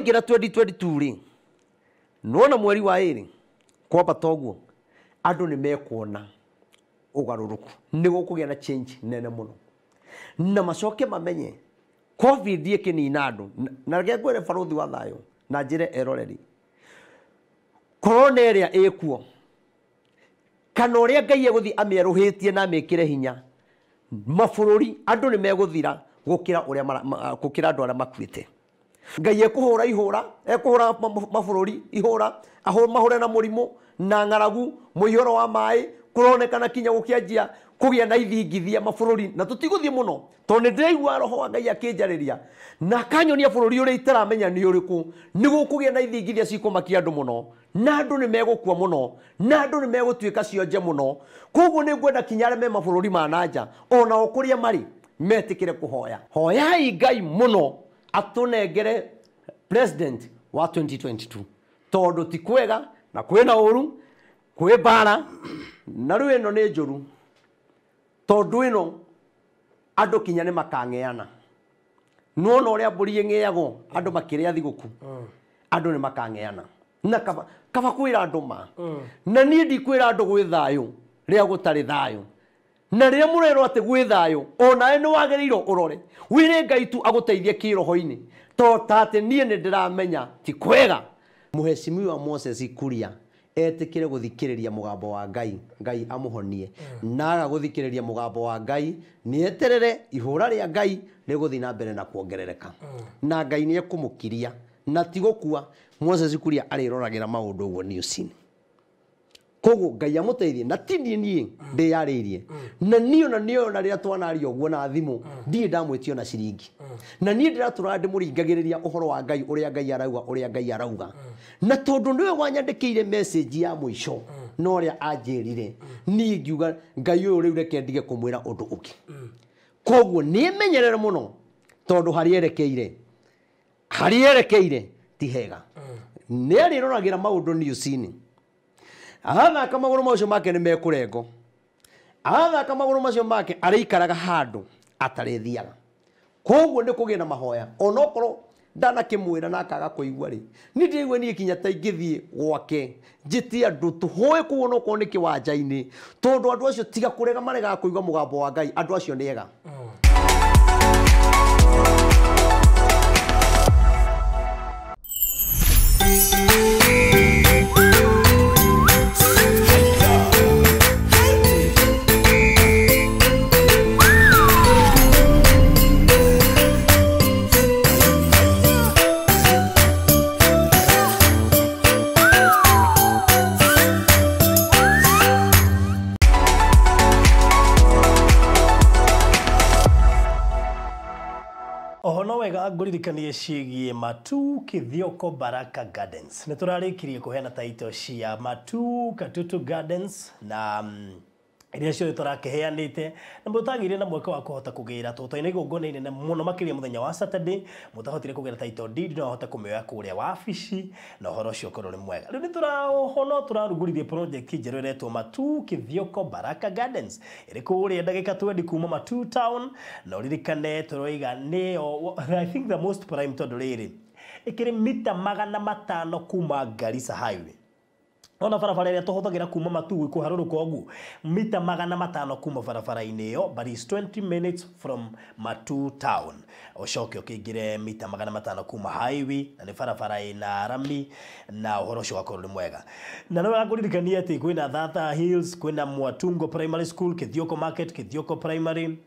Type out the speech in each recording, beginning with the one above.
twaingira 2022 rä nona mweri wa ä rä kwamba toguo andå nä mekuona ugaruruku nä gå kå gä na change nene må no na macoke mamenye covid ä nina andå na reke ngwä re barå wa thayå na njä re eroreri korona ä rä a ä kuo kana å rä a ngai egå thiä amä erå hä tie na amä kä re hinya mabå rå ri andå nä megå thira gå kä ra andå arä a makuä te ngai ekuhura ihura ekuhura mabururi mahå re na rimå na ng'aragu muihoro wa mai kuronekana kinya gukianjia kugia na ithingithia mabururi na tutiguthie muno tondu ndiraigua roho wa ngai ria na kanyonia rä a itaramenya ni uriku niguo kugia na ithingithia cikumakia andu muno na megå ni megukua muno na megå ni ka cionje muno koguo ni ngwenda kinya aria me mabururi ma nanja ona o kuria mari metikire kuhoya hoyai ngai muno atunengere president wa 2022 tondu ti kwega na kwina uru kwi bara na riu no ni njuru tondu ino andu kinya ni makangeana nuona uria mburi ingiagwo andu makiria thiguku andu ni makangeana na kava kava kwira andu ma mm. na nie ndikwira andu gwithayo ria gutari thayo na rä rä a må rerwo atä gwä thayå onawe nä wagä rä irwo å rore wä rä ngai tu agå teithie kä roho-inä to ta atä niä nä ndä ramenya ti kwega muhecimi wa moses kuria etikire guthikiriria mugambo wa ngai ngai amuhonie mm. naga guthikiriria mugambo wa ngai ra ihura ria ngai riguthii na mbere na kuongerereka mm. na ngai niekumukiria na tigukua moses kuria ariroragira maundu uguo niucini koguo ngai amuteithie na ti niĩ niĩ ndĩyarĩirie na niĩ ona nĩ ona rĩrĩa twanaria ũguo na thimũ ndirĩ tio na ciringi na niĩ ndĩratũra ndĩmũringagĩrĩria ũhoro wa ngai ũrĩa ngai arauga ũrĩa ngai arauga na tondũ nĩwe wanyandĩkĩire message ya muisho no ria ajirire ni ngiuga ngai ũyũ riu reke ndige kumwira undu uki koguo ni menyerere muno tondũ harĩa erekeire harĩa erekeire ti hega nĩ arĩroragĩra maũndũ niuci-inĩ agathaka magå rå macio make nä mekå rengo agathaka magå rå macio make arä ikaraga handå atarä koguo nä kå gä na mahoya onokorwo ndanakämwä na akaga kå igua rä nä ndäigua niä kinya ta ingä thiä gwake njätie andå tå hoe kå ona okorwo nä kä wanja-inä tondå andå acio tiga kurega rega maregaga kå igua må gambo wa ngai andå acio nä ega mm. ndirikanie cigie matu kithioko baraka gardens nä tå rarä kirie kå heana taito cia matu katutu gardens na um, iria ciothe turakiheanite na mutagire na mweke wa kuhota kugira totoine igongona inene muno makiria muthenya wa saturday mutahotire kugira title deed no ahote kumioya kuria wabici na uhoro ucio korwo ni mwega riu ni turahona turarugurithie project njeru iretwo matu kithioko baraka gardens iri kuria ndagika twendi kuma matu town na uririkane turoiga ni i think the most prime tondu riri ikiri mita magana matano kuma garissa highway ona barabara ĩrĩa tũhũthagĩra kuma matugwi kũharũrũka ũguo mita magana matano kuma barabara-inĩ ĩyo but is 20 minutes from matu town ũcoke ũkĩingĩre mita magana matano kuma highway na nĩ barabara ĩna rami na ũhoro ũcio ũgakorwo nĩ mwega na nĩ wega kũririkania atĩ kwĩna thata hills kwĩna mwatungo primary school kithioko market kithioko primary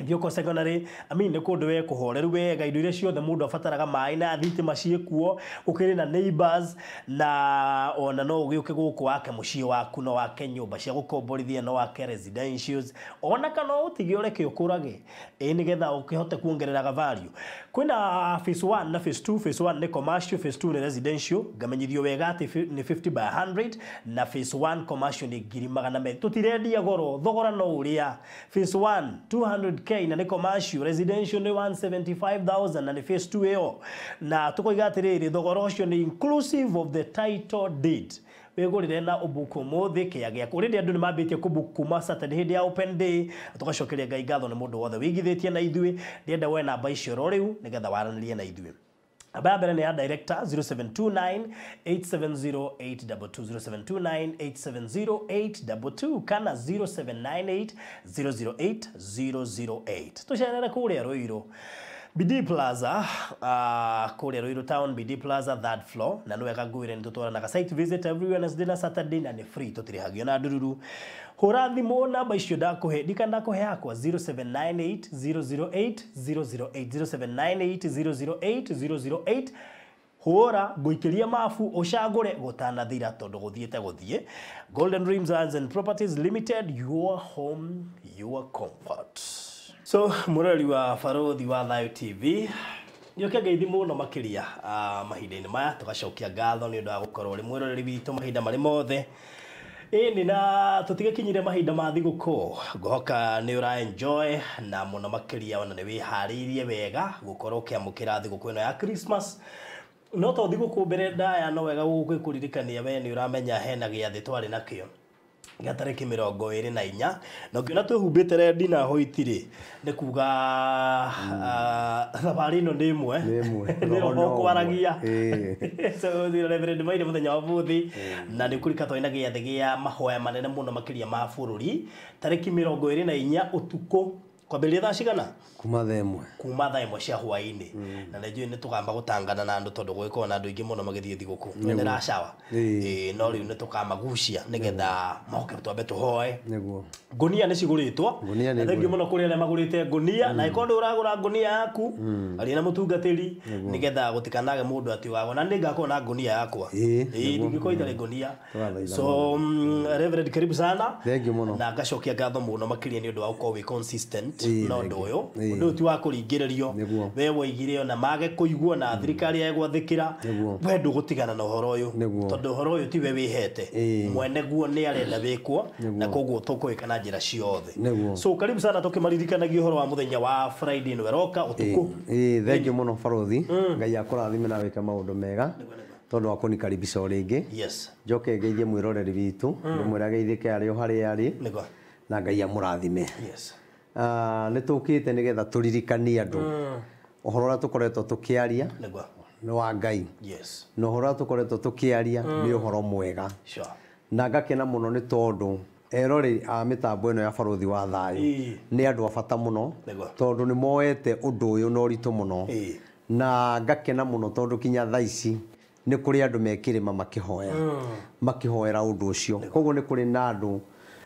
Ithiå ko nä kå ndå we kå horeru wega indo iria ciothe må ndå abataraga maä na thitima ciäkuo gå kä rä na neighbors na ona no å gä å ke gå kå wake må ciä waku no wake nyå mba cia gå komborithia no wake residentials ona kana å tigä å reke å kå rage ä nä getha å kä hote kuongereraga value kwina phase 1 na phase 2 phase 1 ni commercial phase 2 ni residential ngamenyithio wega ati ni 50 by 100 na phase 1 commercial ni ngiri magana merĩ tũtirendia goro thogora no ũrĩa phase 1 200k na ni commercial residential ni 175000 na ni phase 2 ĩyo na tũkoiga atĩrĩrĩ thogora ũcio ni inclusive of the title deed megurire na ubuku muthi kia gia ndi andu nimambitie kubuku kuma Saturday hindi ya open day tugacokeria ngai ngatho ni mundu wothe wigithitie na ithuĩ ndienda we namba icio ro riu nigetha waranirie na ithuĩ namba ya mbere nä ya director 0729870822 0729870822 kana 0798008008 a rå irå BD Plaza uh, ah, kule Ruiru Town BD Plaza third floor na nä kaguire ni re na tå site visit every Wednesday na Saturday na ni free tå tirä na ndururu hå ra thimå namba icio ndakå he ndika ndakå he yakwa 0798008008 Hora goikiria mafu gotana dhira todo guthiete guthie golden dreams lands and properties limited your home your comfort so murori wa barothi wa thayo tv nioke ngeithi no makä ria ah, mahinda-inä maya gacokia ngatho nä å ndå wa gå korwo rä mwäroreri witå mahinda marä mothe ĩni na tũtigakinyire mahinda ma thigũkũ ngũhoka nĩ enjoy na makä ria ona harä irie wega gũkorwo ũkĩamũkĩra thigũkũ no ya Christmas no to kå mbere ndaya no wega gũgũkwĩkũririkania wee nĩ ũramenya hena twarä nakä o gatariki mirongo iri na inya na ngiona twihumbite rendi na hoiti ri ni kuga thabari ino ni imwe ni roho kwaragia reverend maire muthenya wa buthi hmm. na ni kurika twina giathi gia mahoya manene muno makiria ma bururi tariki mirongo iri na inya utuko kwambiria thaa cigana kuma thaa imwe kuma thaa imwe cia hwainä mm. na nä nä tå gamba gå tangana na andå tondå gå gä na andå aingä må no magä thiä thigå kå nä racawa no rä u nä tå kamagucia nä getha mahoke twambe tå hoe ngunia nä cigå rä two thengä må no kå rä arä a magå rä te ngunia na äkorwo ndå å ragå ra ngunia yaku mm. arä na må tungatä ri nä getha gå tikanage må ndå atä wagwo na nä ngakorwo na ngunia yakwa ndingä korwo itarä mm. ngunia so mm, karibu sana na ngacokia ngatho må no makä ria nä å ndå wa gå korwo na å yå uyu undu uyu ti wa kå ringä kuringiririo we woigire ona mage kå kuigua na thirikari yegwathikira we tigana na uhoro uyu tondu uhoro uyu ti we wä hete mweneguo nä arenda wikwo na koguo tå tukwika na njira ciothe so karibu sana tukimaririkanagia uhoro wa muthenya wa friday nweroka utuku thengio muno barothi mm. ngai akurathime na maå ndå mega tondu wa kunikaribisha o ringi yes njoke ngeithie mwiroreri witu mm. ndimwira ke arä o harä arä na ngai amurathime yes nä tå kä te nä getha tå ririkani andå å hmm. horo å rä a tå koretwo tå kä aria nä wa ngai na å horo å rä a tå koretwo tå kä aria nä å hmm. horo mwega na ngakena må no nä tondå erori a ä no ya barothi wa thayå ni andå abata må no tondå ni moete å yå na må no na ngakena no tondå kinya tha ici makä kuri makä hoera å ndå å cio koguo kå kuri na andå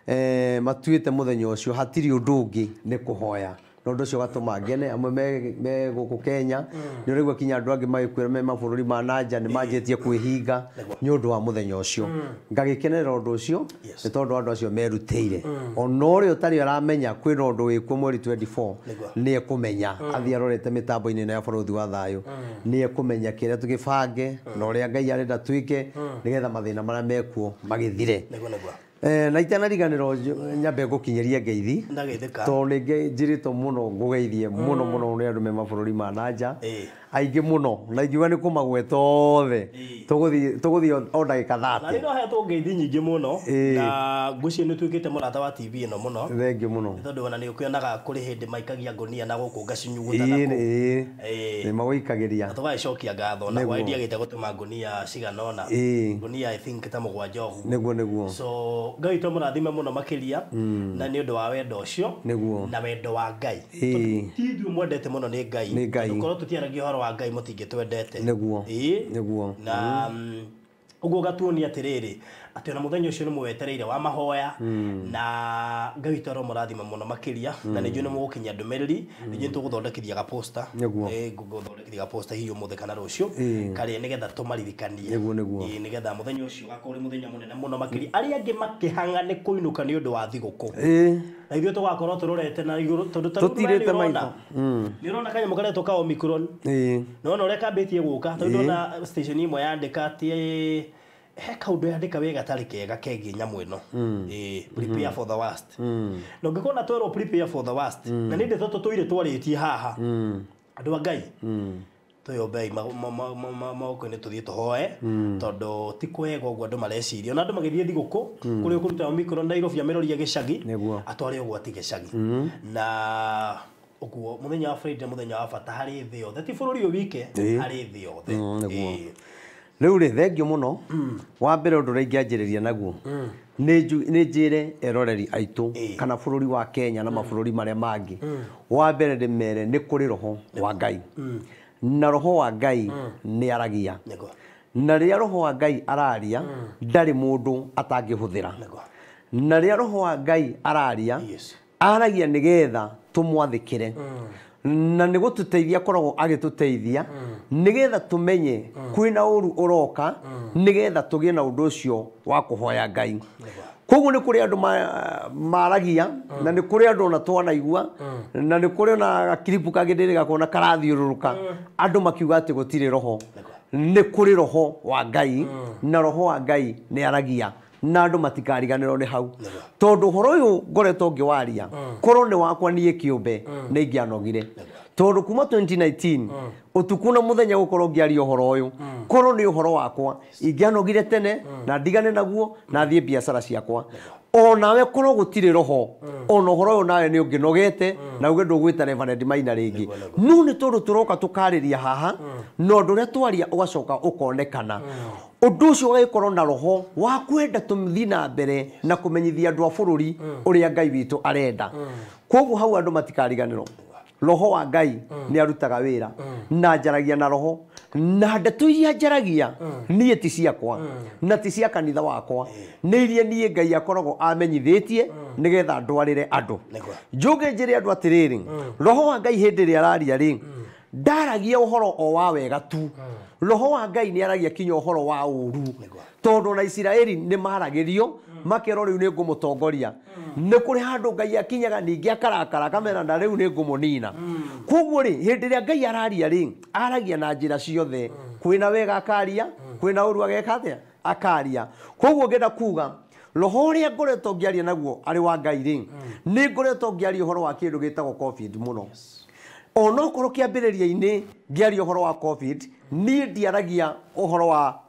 Eh, matuite muthenyo ucio hatiri undungi ni kuhoya na cio ucio gatuma ngene amwe me guku Kenya mm. ni urigwa kinya ndu angi magikwira me mafururi ma nanja ni majetie kwihinga ni undu wa muthenyo ucio mm. ngagikenera undu ucio ni tondu andu acio merutire mm. onore utari aramenya kwina undu wikuo mweri 24 ni ekumenya athi arorete mitambo-ini na ya furuthi wa thayo ni ekumenya kire tugibange na uria ngai arenda tuike nigetha mathina mara mekuo magithire Eh, na itanariganä ro nyambe ngå kinyä ria ngeithi ngä njä rä two må no ngå geithie må no må mm. no nä andå me mabå rå ri ma na nja eh aingä må no na ingiuga nä kå magwe tothe tå gå thiä o ndagä ka thate na rä rä ngeithi nyingä må no na ngũciä nä tuä kä te må rata wa tv ä no må no thengä må no tondå ona nä å kä onaga kå rä hä ndä maikagia ngonia na gå kå ngacinyugutananä magåikagä ria tågagĩcokia ngatho na gwaä ndiagä te gå tå ma ngonia ciganona ngonia ta må gwanja å guo nä guo nä guo so ngai to må rathime må no makä ria mm. na nä å ndå wa wendo å cio na wendo wa ngai tondå ti ithuä mwendete må no nä ngai korwo tå tiaragia watho wa ngai mutingitwendete niguo ii niguo na uguo mm, gatuonia atiriri atĩ ona mũthenya ũcio nĩ mũwetereire wa mahoya hmm. na Ngai witũ aromũrathima mũno makĩria na hmm. nĩ njũĩ nĩ mũgũkinyia ndũmĩrĩri hmm. nĩ njũĩ nĩ tũgũthondekithia gaposta eh, ngũthondekithia gaposta hihi ũmũthĩ kana rũciũ karĩa nĩgetha tũmaririkanie nĩgetha mũthenya ũcio ũgakorwo nĩ mũthenya mũnene mũno makĩria arĩa angĩ makĩhanga nĩ kũinũka nĩ ũndũ wa thigũkũ na ithuĩ tũgakorwo tũrorete na igũrũ tondũ tũtirĩte maitho nĩ ũrona kanyamũ karetwo ka omicron nĩ wona ũrĩa kambĩtie gũka tondũ ona station imwe yandĩka atĩ he kaundu yandika wega tari kega kegie nyamu ino mm. e, prepare mm for the worst mm. na ngikona twerwo prepare for the worst mm. na ninde toto tuire twaritie haha mm. andu a ngai mm tåyombei maoko-inä tå thiä tå hoe hmm. tondå ti kwega å guo andå mareciria ona andå magä thiä thigå hmm. kå kå rä å kå ruta mikro nairobi ameroria gä cagi atware å gwati gä cagi hmm. na å guo må thenya wa må thenya wa bata harä thä yothe ti bå rå ri å wike harä thä yothe rä rä thengio må mm. no wa mbere å ndå å rä a rä ria naguo nä njä re eroreri aitå kana bå rå ri wa kenya na mm. mabå rå ri marä a mangä mm. wa mbere mere nä kå rä roho wa ngai na roho wa ngai nä aragia na rä a roho wa ngai araria ndarä må ndå atangä hå thä ra na rä a roho wa ngai araria aragia nä getha tå mwathä kä re na nä gå tå teithia akoragwo agä tå teithia mm. nä getha tå menye mm. kwä na å ru å roka mm. nä getha tå gä na å ndå å cio wa kå hoya ngai koguo nä kå rä andå maragia na nä kå rä andå ona twanaigua na nä kå rä ona gakiripu kagä ndä rä gakona karathiå rå rå ka andå makiuga atä gå tirä roho nä kå rä roho wa ngai na roho wa ngai nä aragia na matikariganä matikariganirwo nä hau tondå horo å yå ngoretwo ngä waria mm. korwo nä wakwa niä kä åmbe mm. nä anogire tondå kuma 2019 utuku mm. na aria å horo å yå korwo ni uhoro wakwa anogire tene na ndigane naguo na thie biacara ciakwa onawe korwo gutire roho ona horo uyu nawe ni nogete na uge ndugwita Reverend Maina ringi no roka tå turoka tukariria haha no a twaria ugacoka ukonekana undu ucio ũgagĩkorwo na roho wa kwenda tũthiĩ na mbere na kũmenyithia andũ a bũrũri ũrĩa ngai witũ arenda koguo hau andũ matikariganĩrwo roho wa ngai ni arutaga wĩra na njaragia na roho na ndeto iria njaragia niä ti ciakwa na ti cia kanitha wakwa nä iria niä ngai akoragwo amenyithĩtie nĩgetha ndwarĩre andũ njũge njĩre andũ atĩrĩrĩ roho wa ngai hĩndĩ ĩrĩa araria rĩ ndaragia horo o wa wega tu roho wa ngai nä aragia kinya å horo wa å ru tondå na isiraeli nä maragä rio hmm. makerwo rä u nä ngå må tongoria hmm. nä kå rä handå ngai akinyaga ningä akarakara kamera na rä u nä ngå må nina hmm. koguo rä hä ndä ä rä a ngai araria rä aragia na njä ra ciothe kwä na wega akaria kwä na å ru ageka atä akaria koguo ngä kuga roho ria ngä ngiaria naguo arä wa ngai rä nä ngoretwo ngiaria å horo wa kä ndå gä tagwo må no onokorwo kä ambä rä ria-inä å horo wa covid niä ndiaragia å horo wa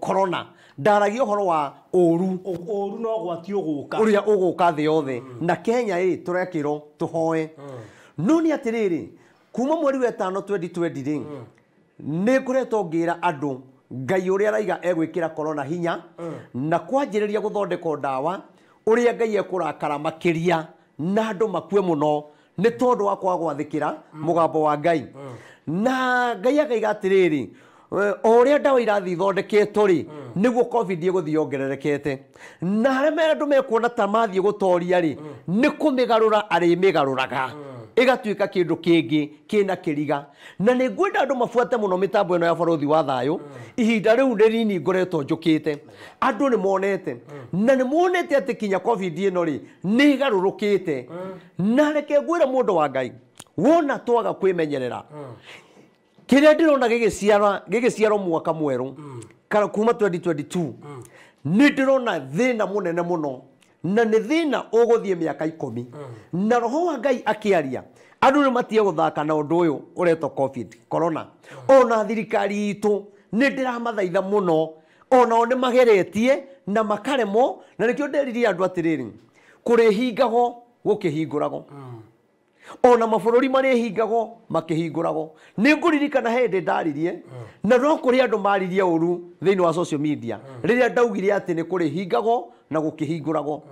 korona ndaragia å horo wa å ru ru no gwati å gå uguka thi rä a å gå ka thä yothe na kenya ä tå rekä tå hoe hmm. no nä atä rä rä kuma mweri wetano rä nä ngoretwo ngä ra andå ngai å rä a araiga egwä kä ra korona hinya hmm. na kwanjä rä ria gå ndawa å rä a ngai ekå rakara makä ria na andå makue må no nä tondå wa kwagwathä kä ra må hmm. gambo wa ngai na ngai akaiga atiriri eh, o rä a ndawa irathithondeketwo rä mm. nä guo covid gå thiä yongererekete na harä a mera andå mekuona ta mathiä gå toria rä mm. nä kå mä garå ra arä mä garå raga mm. ĩgatuĩka ka kĩndũ kĩngĩ kĩna kĩriga na nĩ ngwenda andũ mabuate mũno mĩtambo ĩno ya borothi wa thayũ ihinda rĩu nĩ rini ngoretwo njũkĩte andũ nĩ monete na nĩ monete atĩ kinya covid ĩno rĩ nĩ ĩgarũrũkĩte na reke ngwĩre mũndũ wa ngai wona twaga kwimenyerera kiria ndirona gigiciara gigiciara mwaka mweru kana kuma 2022 ni ndirona thina munene muno na nä thä na å gå thiä mä aka ikå na roho wa ngai akä aria andå nä guthaka gå thaka na å ndå å yå å ona thirikari itå nä ndä ramathaitha må no onao nä mageretie na makaremo na nä kä o nderirie andå atä rä rä kå rä gå kä hingå ragwo mm ona mabururi marihingagwo makihingurago ni nguririkana hindi ndaririe na no kuri andu maririe uru thini wa social media riria ndaugire ati ni kuri hingagwo na gukihinguragwo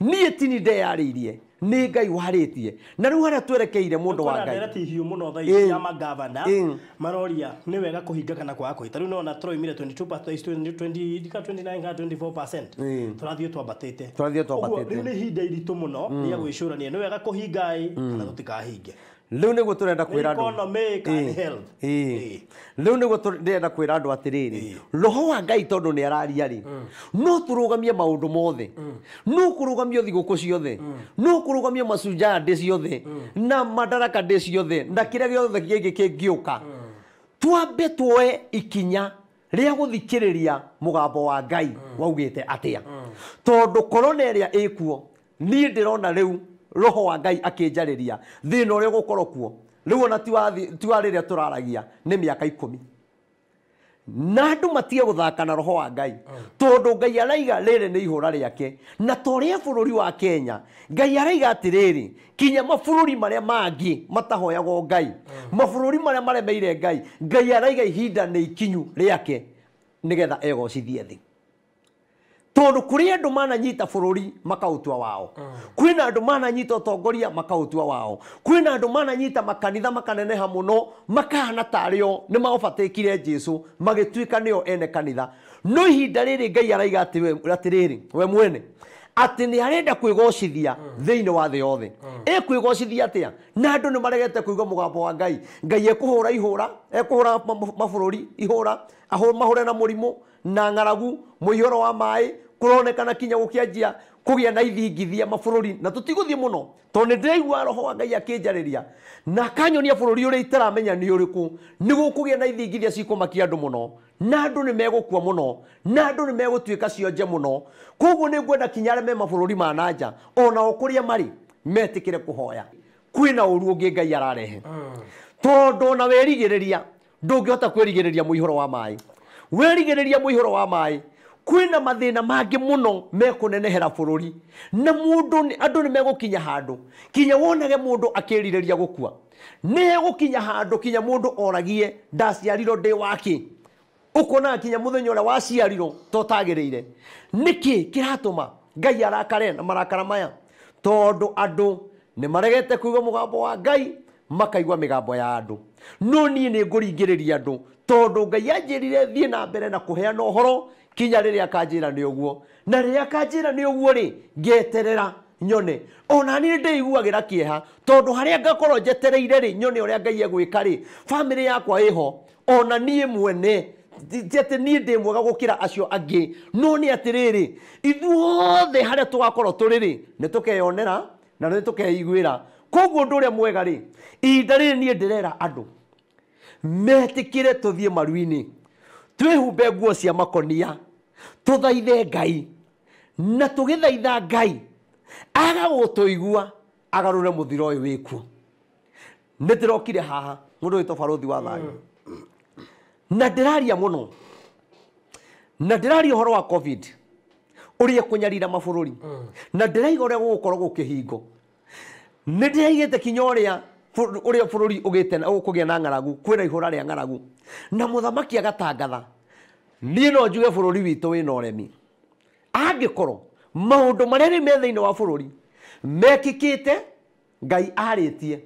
nie tini ndeyariirie nä ngai warä tie na rä u harä a twerekeire må ndå wa ngaiatihiå må no thaa cia magavana maroria nä wega kå hinga kana kwaga kå hita rä u nona tå roimire tå rathiä twambatä te rä u nä ihinda iritå må no mm. rä a gwä cå rania nä wega kå hingaä mm. kana tå tikahinge riu gutu turenda kwira andu riu gutu turenda kwira andu atiriri roho wa ngai tondu ni araria ri mm. no turugamie maundu mothe mm. no kurugamia thiguku ciothe mm. no kurugamia macunjaa ndi ciothe na madaraka ndi ciothe na kiria giothe giki kingiuka twambe twoe ikinya ria guthikiriria mugambo wa ngai waugite atia tondũ korona ĩrĩa ĩkuo niĩ ndĩrona rĩu roho wa ngai akinjarĩria thĩna ũrĩa ũgũkorwo kuo rĩu ona tiwa rĩrĩa tũraragia nĩ mĩaka ikũmi na andũ matige gũthaka na roho wa ngai tondũ ngai araiga rĩrĩ nĩ ihũra rĩake na torĩa bũrũri wa kenya ngai araiga atĩrĩrĩ kinya mabũrũri marĩa mangĩ matahoyagwo ngai mabũrũri marĩa maremeire ngai ngai araiga ihinda nĩ ikinyu rĩake nĩgetha egocithie thĩ tondu kuri andu mananyita makaå tua wao mm. na andu mananyita makaå tua wao na andu mananyita makanitha makaneneha muno makahana tario ni maobatikire jesu nä o ene kanitha no ihinda rä ngai araiga rä we mwene atä nä arenda kwä gocithia mm. thä inä wa thä yothe ä mm. kwä gocithia atä a na andå nä maregete kå igua må gambo wa ngai ngai ekå hå ra ihå ra ekå hå ra mabå rå ri ihå ra mahå re na må rimå na ng'aragu må ihå ro wa maä kuronekana kinya gukianjia kugia na ithingithia mabururi na tutiguthie muno to ni ndiraigua roho wa ngai akinjariria na kanyonia bururi uria itaramenya ni uriku gukugia na ithingithia cikumakia andu muno na andu ni megukua muno na andu ni megutuika cionje muno koguo ni ngwenda kinyare me mabururi ma nanja ona ukuria mari metikire kuhoya kwina uru ungi ngai ararehe tondu na werigiriria ndungihota kwirigiriria muihoro wa mai werigiriria muihoro wa mai kwina mathina mangi muno mekunenehera bururi na mundu andu ni megukinya handu kinya wonage mundu akirireria gukua ni gukinya handu kinya mundu oragie ndaciarirwo ndi waki ukona kinya muthenya uria waciarirwo totagireire niki kiratuma ngai arakare na marakara maya tondu andu ni maregete kuigwa mugambo wa ngai makaigwa migambo ya andu no nie ni nguringiriria andu tondu ngai anjirire thie na mbere na kuheana uhoro kinya ra nä ni uguo na ra nä ni uguo ri ngeterera nyone ona ni eha kieha tondu a ngakorwo njetereire ri nyone uria ngai egwika ri family yakwa iho ona niä mwene ti atä niä ndä mwega gå kä ra acio angä no nä atä rä rä ithuothe harä a tå gakorwo tå rä rä nä tå keyonera na nä tå keiguä ra koguo ndå å rä a mwega rä ihinda rä rä niä ndä rera andå metä kä re tå thiä maru-inä twä humbe nguo cia makonia thaithe ngai na thaitha ngai aga å yå wä kuo nä ndä rokire haha mundu barå thi wa thayo na må no na ndiraria uhoro wa covid mabå rå ri na kä hingo nä ndä raigä te kinya uria uria kå gä a na ng'aragu ra rä a ng'aragu na thamaki agatangatha niä no njuge bå rå ri witå wä na å remi korwo maå ndå marä a rä me thä inä wa bå rå ri mekä te ngai arä tie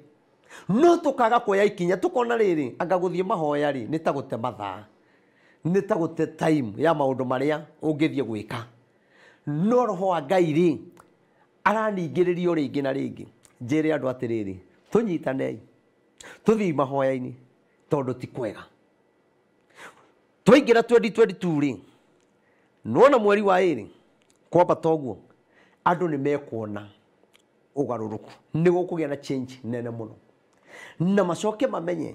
no tå kaga kuoya ikinya tå kona rä rä angagå thiä mahoya rä nä ta gå te mathaa nä ta gå te time ya maå ndå marä a å ngä thiä gwä ka no roho wa ngai rä araningä rä rio rä ngä na rä ngä njä rä andå atä rä rä tå nyitanei tå thiä mahoya-inä tondå ti kwega twaingira 2022 rä nona mweri wa ä rä kwambata å guo andå nä mekuona ugaruruku nä gå kå gä na change nene må no na macoke mamenye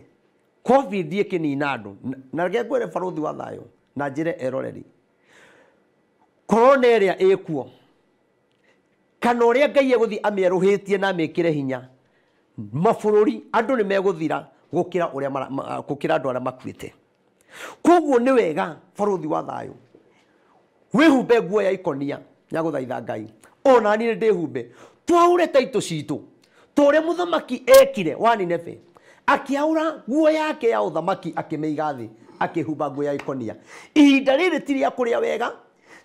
covid ä kä nina andå na rege ngwä re barå thi wa thayå na njä re eroreri corona ä rä a ä kuo kana å rä a ngai egå thiä amä tie na amä kä re hinya mabå rå ri andå nä megå thira gå kä ra andå arä a makuä te koguo nä wega barothi wa thayo wihumbe nguo ya ikonia guthaitha ngai ona ni ndihumbe twaure taitå citå tå rä må thamaki ekire wa nineve akiaura nguo yake ya å thamaki thi thĩ akĩhumba nguo ya ikonia ihinda rĩrĩ tiri rĩa kũrĩa wega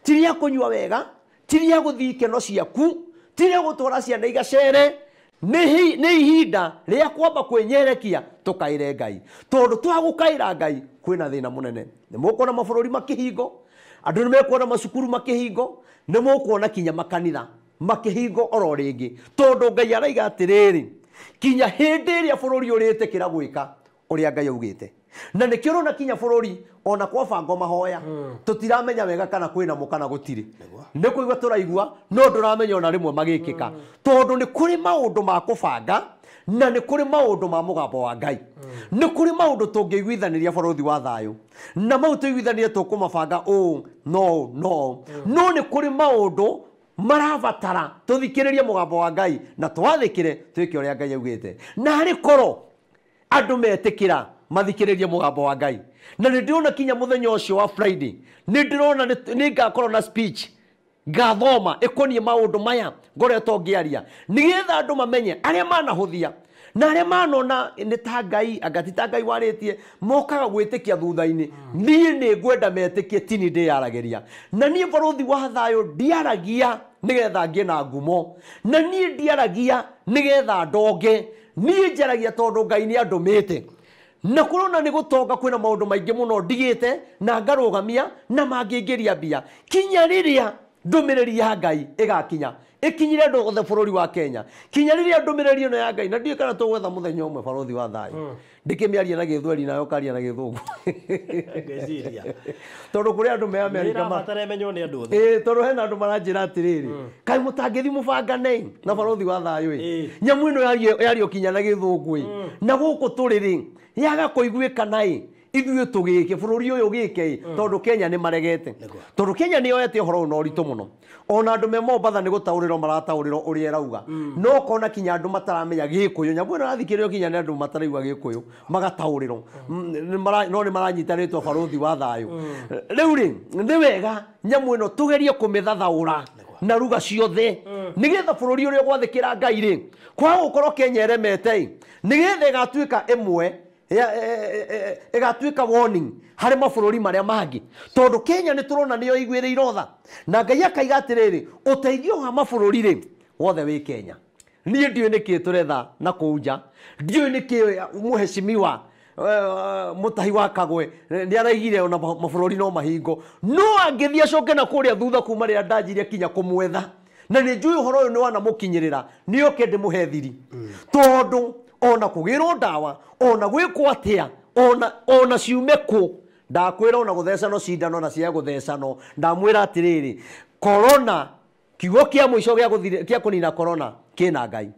tiri rĩa kũnyua wega tiri rĩa gũthiĩ ciaku tiri rĩa gũtwara ciana igacere nä ihinda rä a kwamba kwänyerekia tå kaire ngai tondå twagå kaira ngai kwä na thä na må nene nä måkuona mabå rå ri makä hingo andå nä mekuona macukuru makä hingo nä kuona kinya makanitha makä hingo oro rä ngä tondå ngai araiga atä rä rä kinya hä ndä ä rä a bå rå ri å rä tä kä ra gwä ka å rä a ngai augä te na nä kä na kinya bå rå ri ona kwa bango mahoya hmm. tå tiramenya wega kana kwä hmm. na må kana gå tirä nä kå igua tå raigua no ndå ramenya ona rä mwe magä kä ka tondå nä kå rä maå ndå ma kå banga na nä kå rä maå ndå ma må gambo wa ngai hmm. nä kå rä maå ndå tå ngä iguithanä ria borothi wa thayå na mau tå iguithanä tå kå mabanga å no no no nä kå rä maå ndå marabatara tå thikä rä rie må gambo wa ngai na twathä kä re twä ke å rä a ngai augä te na harä korwo andå metä kä ra mathikiririe mugambo wa ngai na nä ndä kinya må thenya å cio wa friday nä ndä rona nä ngakorwo na speech ngathoma ikonie maundu maya ngoretwo ngiaria nigetha andu mamenye aria manahuthia na aria manona ni ta ngai angati ta ngai warä mokaga gwä tä kia thutha mm. niä nä ngwenda metä kie tini ndä na niä barå wa thayå ndiaragia nä getha ngä na ngumo na niä ndiaragia nä getha ndonge niä njaragia tondå ngai nä andå mä te na kurona ni gutonga kwina maundu maingi muno ndigite na ngarugamia na mangä ria mbia kinya rä a ya ngai igakinya ikinyire ndu othe bũrũri wa kenya kinyariria ndumireri ino ya ngai na ndiä kana tågwetha må thenya å mwe barothi wa thai ndike kä na githweri nayo karia na githungu thå ngå kuria ndu me America ma amerika tondå hena ndu maranjä ra atä rä rä hmm. kaä må tangä thi må na barothi wa thai ä nyamå ä no yariå kinya na githungu hmm. na guku turiri yaga kuiguikana i ithuĩ tũgĩke bũrũri ũyũ ũgĩke mm. tondũ kenya nĩ maregete tondũ kenya nĩ yoete ũhoro na ũritũ mũno ona andũ me mombatha nĩ gũtaũrĩrwo marataũrĩrwo ũrĩa ĩrauga mm. no kona kinya andũ mataramenya gĩkũyũ nyamũ ĩno rathikĩrĩrio kinya nĩ andũ mataraigua gĩkũyũ magataũrĩrwo mm. no nĩ maranyitanĩtwo barũthi wa thayũ rĩu rĩ nĩ wega nyamũ ĩno tũgerie kũmĩthathaũra na ruga ciothe nigetha bũrũri ũrĩa gwathĩkĩra ngai rĩ kwaga gũkorwo kenya ĩremete nĩgetha ĩgatuĩka ĩmwe igatuika eh, eh, eh, warning harä mabårå marä a mangä tondå kenya nä tå rona nä rä irotha na ngai akaiga atä rä rä å teithio wa mabå rå wothe wä kenya niä ndio nä kä tå retha na kå nja ndiå nä kä mutahi wa kagwe nä araigire ona mabå no mahingo no angä thiä na kå rä a thutha kuma rä a kinya kå mwetha na nä njui å horo ni yå nä wana mukinyirira kinyä rä ra nä oke ndä må hethiri mm. tondå ona kugirwo ndawa ona gwikwo atia ona ona ciume ku ndakwira ona guthecano cindano na cia guthecano ndamwira atiriri korona kiugo kia muico kia kunina corona kina ngai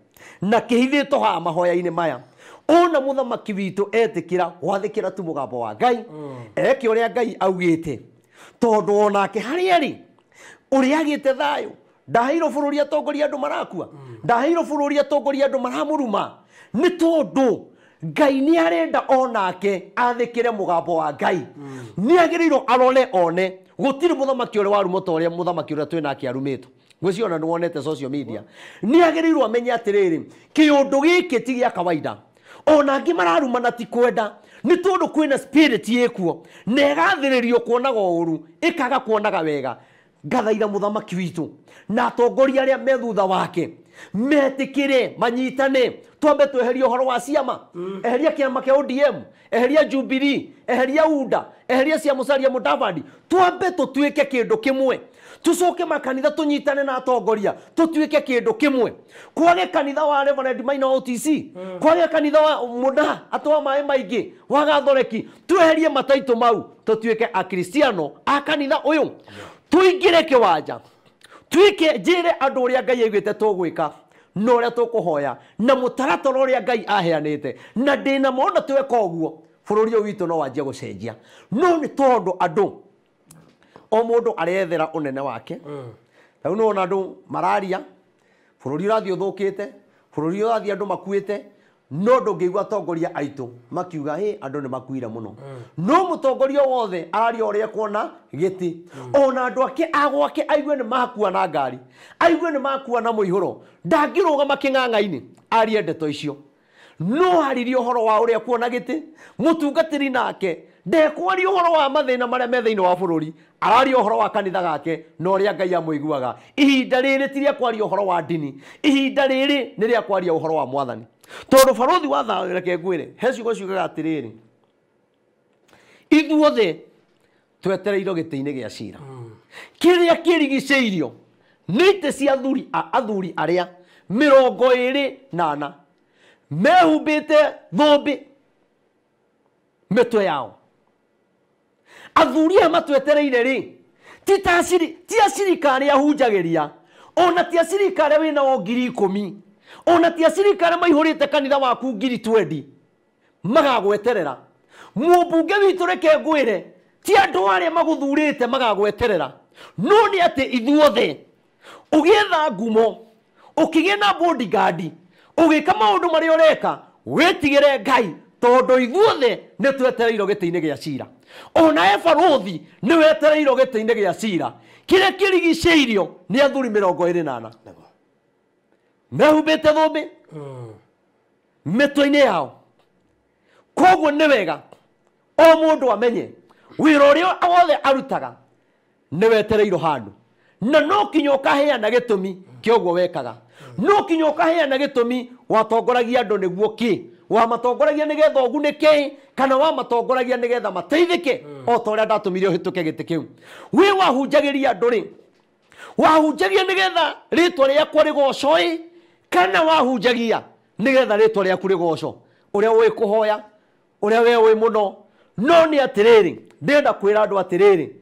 na kihithito ha mahoya-inĩ maya ona mũthamaki witũ etikira wathikira tu mũgambo wa ngai mm. eke ũrĩa ngai augĩte tondũ onake harĩa rĩ ũrĩa agĩte thayũ ndaheirwo bũrũri atongoria andu marakua mm. ndaheirwo bũrũri atongoria andu maramuruma nä tondå ngai nä arenda onake athä kä mugambo wa ngai mm. nä agä rä irwo arore one gå tirä må thamaki å rä warumo ta å rä a må thamaki å rä a twä nake arumä two gwä ona nä wonete social media nä agä rä irwo amenye atä rä rä kä å ndå gä kä ti gä a kawaida ona angä mararumana ti kwenda nä tondå kwä na ä kuo na rio kuonaga ä kaga kuonaga wega ngathaitha thamaki witå na atongoria aria me thutha wake metikire manyitane twambe tweherie horo wa ciama mm. eheria kiama kä ODM eheria jubiri eheria UDA eheria cia Musalia Mudavadi twambe kä kindu kimwe coke makanitha tunyitane na atongoria tutuike kindu kimwe kwage kanitha wa Reverend OTC mm. kwage kanitha wa muna atwa maĩ maingi wagathoreki tweherie mataitu mau tutuike akristiano a kanitha uyu yeah tuingire kiwanja twike njire andu uria ngai aigwite tugwika na uria tukuhoya na mutaratara uria ngai aheanite na na mona tweka bå rå ri witå no wanjie gucenjia no ni tondå andå o mundu arethera unene wake tau nona andå mararia rå ri å rathiä andå makuä makuite no igua atongoria aitu makiuga hi andå ni makuire muno mm. no tongoria wothe ari ore kuona giti mm. ona andå ake agwake aigue ni makua na ngari aigue ni makua na muihuro makä ng'ang'ainä ari ndeto icio no aririe horo wa a kuona giti mutungatiri nake ndekwaria horo wa mathina maria me thiini wa bururi araria horo wa kanitha gake no ria ngai amuiguaga ihinda riri ti ria kwaria horo wa dini ihinda riri ni ria kwaria horo wa mwathani tondu barothi wa thayo reke nguire he ciugo ciugaga atiriri ithuothe twetereirwo gĩtĩ-inĩ gĩa cira kĩrĩa kĩrigicĩirio nĩ itĩ cia athuri athuri aria mirongo iri nana mehumbĩte thũmbĩ mĩtwe yao athuri aya matwetereire rä ti ahunjagä ria ona ti acirikari wĩna o ngiri mi ona ti rä te kanitha waku ngiri twendi magagweterera mũmbunge witũ reke re ti magå thurä te magagweterera no nä atä ithuothe ũgĩetha ngumo ũkĩgĩa na a å reka wä tigä re ngai tondå ithuothe nĩ twetereirwo tä -inä gä acira ona ebarothi nä wetereirwo gä tä-inä gä a cira kä rä a kä rigicä irio nä athuri mä rongo ä rä nana mehumbä te thå mbä mä twe-inä yao koguo nä wega o må ndå amenye wä ra å rä a wothe arutaga nä wetereirwo handå na no kinya tå mi kä oguo wekaga no kinya tå mi watongoragia nä guo kä wamatongoragia nĩgetha ũgunĩke kana wa matongoragia nigetha mateithike o ta gä tä kä u wä wahunjagä ria andu ri wahunjagia nigetha ritwa akwa rä gocoä kana wahunjagia nigetha ritwa riaku kå hoya å kuhoya a we wi muno no ni atiriri ndenda kwira andu atiriri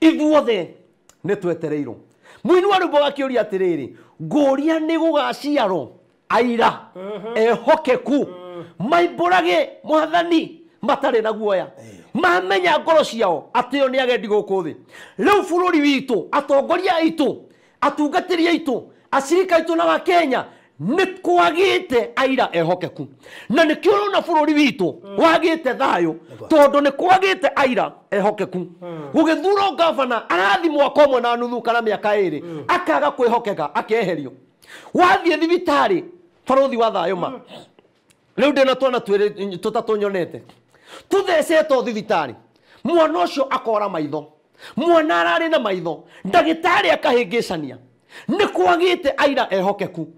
ithuothe nä twetereirwo mwini wa rwimbo gakä å ria atä rä rä ngå ria nä gå gaciarwo aira ehokeku maimbå rage mwathani matarä na guoya eh. mamenya ngoro ciao atä yo nä agendi gå kå thä rä u bå rå ri witå atongoria aitå atungatä ria aitå acirika aitå na wakenya nä kwagä te aira ehokeku na nä kä na bå rå ri witå hmm. wagä te thayå tondå nä kwagä te aira ehokeku gå gä thurwo arathi mwaka å mwe na nuthu kana mä hmm. aka ä rä akaga kwä hokeka akeherio wathiä thibitarä barå thi wa thayå ma hmm. rä u ndä na twana tå tatå nyonete tuthecetwo thibitarĩ mwana cio akora maitho mwana ararä na maitho cania nä kwagä te aira ehokeku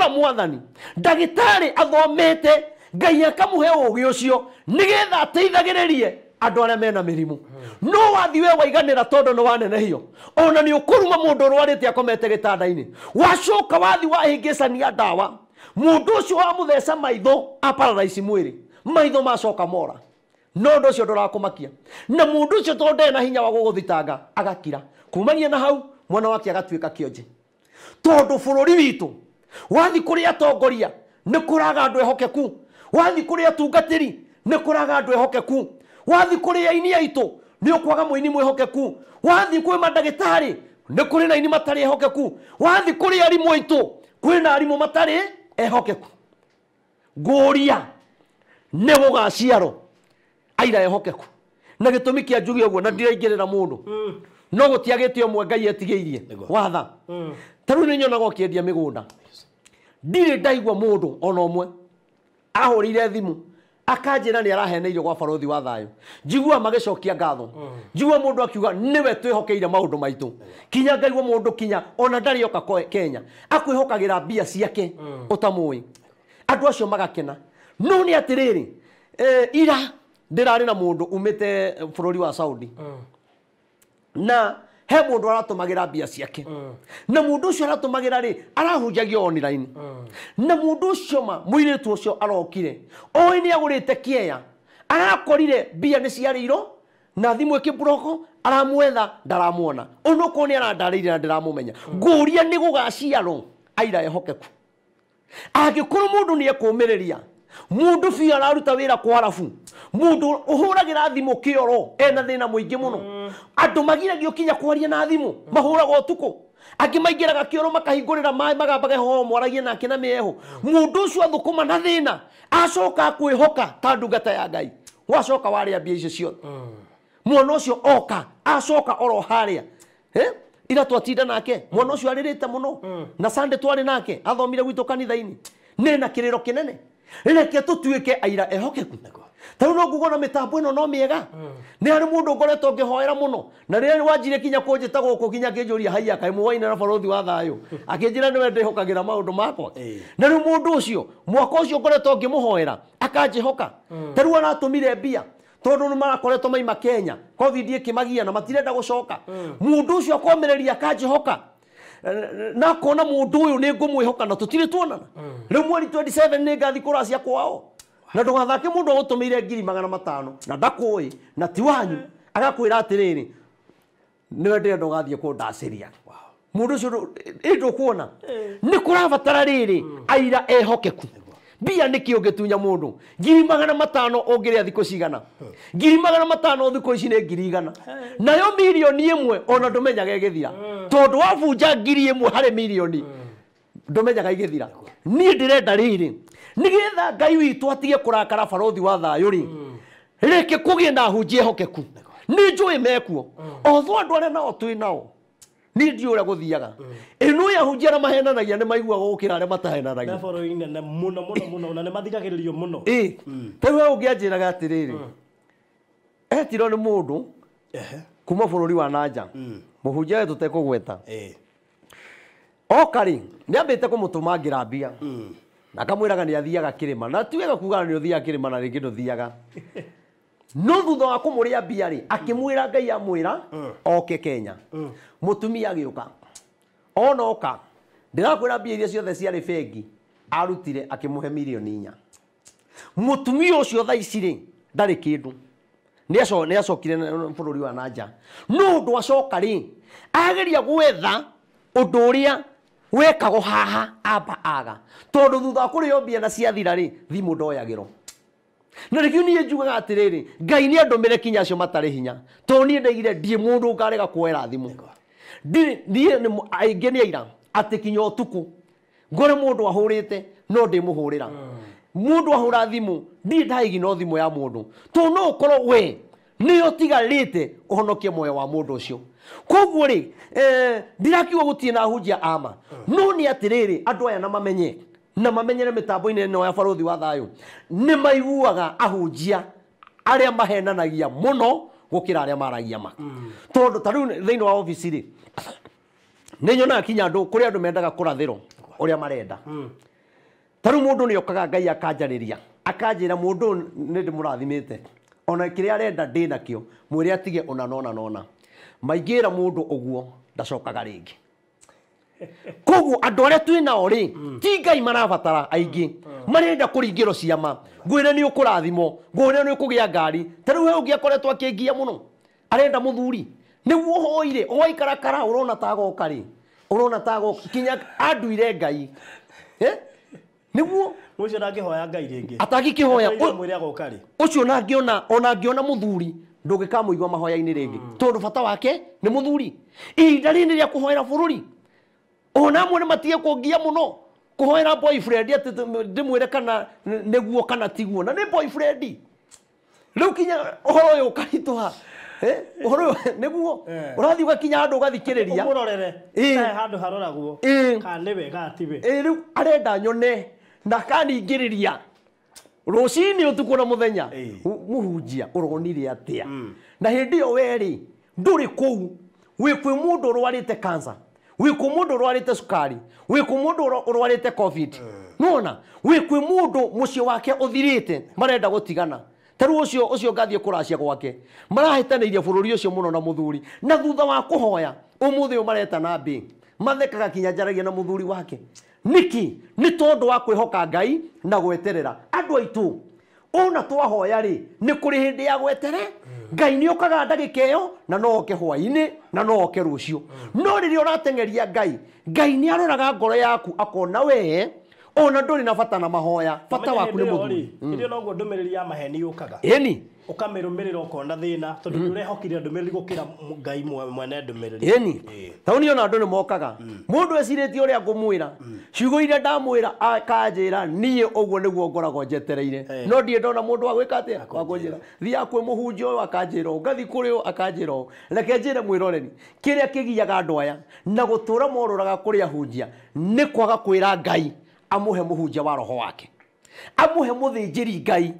ra mwathani tarä athomete ngai nä getha ateithagä rä rie andå arä a mena mä rimå no wathi we waiganä ra tondå nä wanenehio ona nä å kå ruma må ndå å rwarä te akomete gä tanda-inä wacoka wathi wahä ngä cania ndawa må ndå å cio wamå theca maitho apararaici mwä rä maitho macoka mora no ndu cio ndurakumakia na mundu ucio tondu na hinya wa guguthitanga agakira kumania na hau mwana wake agatuika kionje tondu ri witå wathi kuri atongoria ni kuraga andu ehokeku wathi kuri atungatiri ni kuraga andu ehokeku wathi kuri aini aitu ni ini muini hokeku wathi nä kå ni kuri ini matari ehokeku wathi kuri arimu aitu kwina arimu matari ehokeku ria nä gå gaciarwo aira ehokeku na gä tå mi kä a njuge å guo na ndiraingä rä ra må ndå hmm. no gå tiagä te å mwe ngai etigä irie watha hmm. tarä u nä nyonaga å kä endia mä gå nda ndirä ndaigua må ndå ona å mwe ahå rä ire thimũ akanjira ni araheneirio gwa barothi wa thayo njigua cokia ngatho hmm. njigua ndå akiuga niwe maå ndå maitå kinya ngaigua ndå kinya ona ndarä oka Kenya ra mbia ciake utamui andå acio magakena no nä atä rä rä ira ndä rarä na må ndå umä te bå rå ri wa saudi mm. na he må ndå aratå magä ra mbia ciake mm. na må ndå å cio aratå magä ra rä arahunjagia online mm. na må ndå å ma må irä tu å cio arokire oä nä agå rä te kieya arakorire mbia nä ciarä na thimu ä broko aramwetha ndaramwona å no korwo nä arandarä ire na ndä ramå menya ngå ria nä gå aira ehokeku angä korwo må ndå mä rä ria mundu biũ araruta wĩra kwa arabu mundu ũhũragĩra thimũ kioro ena thĩna mũingĩ mũno andũ magiragio kinya kwaria na thimũ mahũraga ũtukũ angĩ maingĩraga kĩoro makahingũrĩra maĩ magambaga hoho mwaragie nake na mĩeho mundu ũcio athũkũma na thĩna acoka hoka ta ndungata ya ngai wacoka warĩa mbia icio ciothe mwana ũcio oka acoka oro harĩa eh? ira twatinda nake mwana ũcio arĩrĩte mũno hmm. na sande twarĩ nake athomire gwitũ kanitha-inĩ nĩ na kĩrĩro kĩnene reke tutuike aira ehokeku tarä u no ngugona mä tambo ä no no mä ega mm. nä harä må ndå ngoretwo ngä hoera må no na rä wanjire kinya kå njä mm. ta kinya ngä njå ria haia kaä na barå wa thayå akä njä ra nä we ndä hokagä ra maå ndå makwa na rä u må ndå å cio mwaka å cio ngoretwo ngä må hoera akanjä hoka tarä u aratå mire mbia tondå nä marakoretwo maima kenya covid ä kä magia na matirenda gå coka må mm. ndå å cio akomä akanjä hoka na akona mundu uyu ni hoka na tutire rä u mweri 27 ni kå racia kwao na ndugathake mundu agutumiire ngiri magana matano na ndakui na ti wanyu agakwira atiriri ni wendire ndugathie ndå kuona nä kå ni rä rä aira ehokeku mbia nä kä å ngä tunya må ndå ngiri magana matano å ngä rä a thikå cigana ngiri magana matano thikå ici nä ngiri igana nayo mirioni ä mwe ona ndå menyaga ä gä thira tondå wabunja ngiri ä mwe harä mirioni ndå menyaga igä thira niä ndä renda rä rä nä getha ngai witå atige kå rakara barothi wa thayå rä rä kä kå gä na hunjia hokeku nä njå ä mekuo othå andå arä a nao twä nao ni gå thiaga guthiaga mm. inu ya hunjia na mahenanagia nä maiguaga gukira ra matahenanagia na boro inene muno muno muno na ni mathigagiririo muno eh mm. tawe ungianjiraga atiriri mm. etiro ni mundu kuma ri wa nanja gweta te kå må ni ambite kumutumangira mbia na kamwiraga ni athiaga kirima na tiwega thiaga ni uthiaga kirima na ringi thiaga no thutha wa kumuria mbia ri ra ngai amwira oke kenya ka agiuka ndä oka ra mbia iria ciothe ciarä bengi arutire akimuhe må tumia å cio thaa ici ndarä kä ndå nä acokire bå rå ri wa nanja no å ndå acoka rä ageria gwetha å ndå å rä a wekagwo haha amba aga tondå thutha wa kå rä o mbia na ciathira rä thimå ndoyagä ro na rä niä njugaga atä rä rä ngai nä andå mä re kinya acio matarä hinya tondå niä ndaigire ndiä må ndå ngarega kwoera thimå aingä nä aira atä kinya å tukå ngore må ndå ahå rä te no ndä må hå rä ra må mm. ndå ahå ra thimå ndiä ndaigi no thimå ya må ndå tondå no å korwo we nä yo tigarä te å honokie moyo wa må ndå å cio koguo rä eh, ndirakiuga gå tiä na ahunjia ama mm. no nä atä rä rä andå aya na mamenye na mamenyere mitambo-inä no ya barå thi wa thayå nä maiguaga ahunjia arä a mahenanagia må no gå kä ra a maragia ma mm. tondå taru rä thä wa office ri nä nyonaga kinya ndu kå rä andå mendaga kå rathä ro å rä a marenda u må ndå nä okaga ngai akanjarä ria akanjä ra må ndå nä ndä må rathimä te ona kä rä arenda ndä nakä mwä rä atige ona nona nona maingä ra må ndå å guo ndacokaga rä ngä koguo andå arä a twä nao rä ti ngai marabatara aingä marenda kå ringä ro ciama ngwä re nä å kå rathimo ngwä re nä å kå gä a ngari tarä u he å ngä akoretwo akä ngia må no arenda må thuri nä guo hoire owaikarakara å rona tagoka rä å rona tagoka kinya anduire ngai nä guo ucio ndangä hoya ngai rä ngä ona må thuri ndå ngä kamå igua mahoya-inä rä ngä tondå bata wake nä må thuri ihinda rä nä rä a kå hoera bå rå ri o na mwe matige kungia muno kuhoera boyfriend ati ndimwire kana guo kana tiguo na ni boyfriend riu kinya uhoro uyu ukarituha uhoro niguo urathi ugakinya handu ugathikiriria umurorere handu haroragwo kana ni wega atiwe riu arenda nyone na kaningiriria rucini utuku na muthenya muhunjia uronire atia na hindi iyo we ri nduri kuu wi kwi mundu te kansa wä mundu må ndå å rwarä te cukari må ndå å rwarä te covid nona wä kwä må ndå må ciä wake å thirä te marenda gå tigana tarä å cio kuracia ngathiä kå racia gwake marahä tanä irie bå rå ri å cio må no na må thuri na thutha wa kå hoya å må å mareta na bi mathekaga kinyanjaragia na må thuri wake niki nä tondå wa kwä hoka ngai na gweterera andå aitå ona twahoya rä nä kå rä hä ndä ya gwetere mm ngai nä å kaga ndagä ka ä yo na no oke hwainä na no oke rå cio no rä rä a å rateng'eria ngai ngai nä aroraga ngoro yaku akona wee ona ndå rä na bata na mahoya bata waku nä må guo noguo ndå mä rä ri ya maheni yå kaga ä ni ukamirumĩrĩra ũkona thĩna tondå mm. nä å rehokire ndå mä rä ri kä ra ngai mwene ndå mä rä ni ona andå nä mokaga må mm. ndå ecirä tie å rä a ngå mwä ra mm. ciugo iria ndamwä ra akanjä ra niä å guo nä guo ngoragwo njetereire no ndiä ndona må ndå wa gwä ka atä a wakå må yå ngathi kuri rä å akanjä ra å reke njä re mwä roreri kä rä a kä giaga andå aya na gå tå ra morå raga kå rä ahunjia nä kwaga kwä ra ngai amuhe muhunjia wa roho wake amuhe muthinjiri ngai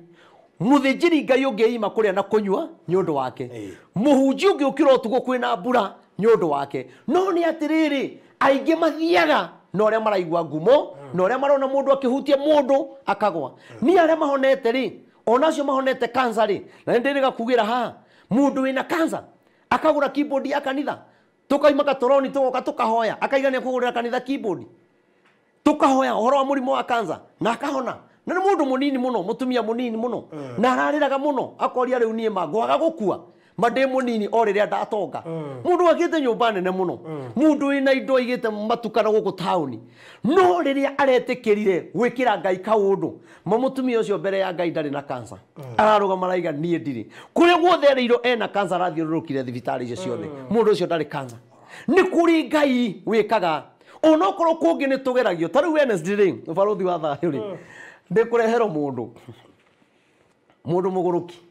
muthĩnjĩri ngai ũngĩ aima na kũnyua nĩ ũndũ wake mũhunji ũngĩ ũkĩra ũtukũ kwĩ na mbura nĩ wake no nĩ atĩrĩrĩ aingĩ mathiaga na ũrĩa maraigua ngumo na ũrĩa marona mũndũ akĩhutia mũndũ akagwa nĩ arĩa mahonete rĩ ona acio mahonete kansa rĩ na nĩ ndĩrĩga kugĩra haha mũndũ wĩna kansa akagũra keyboard ya kanitha tukaima gatoroni tũgoka tũkahoya akaiga nĩ akũgũrĩra kanitha keyboard tukahoya ũhoro wa mũrimũ wa kansa na akahona na nä må ndå må nini må no må tumia må nini må no na ararä raga må no akoria rä u niä ma ngwaga gå kua mande munini o riria ndatonga mundu agite nyumba nene muno mundu ina indo igite matukana guku tauni no riria aretikirire gwikira ngai kaundu mamutumia ucio mbere ya ngai ndari na kansa eh. araruga maraiga nie ndiri kuria guothereirwo ena kansa rathiururukire thibitari icio ciothe mundu ucio ndari kansa ni kuri ngai wikaga onokorwo kungi ni tugeragio ta riu wednesday ri barothi wa thayo ri ndikureherwo mundu mundu muguruki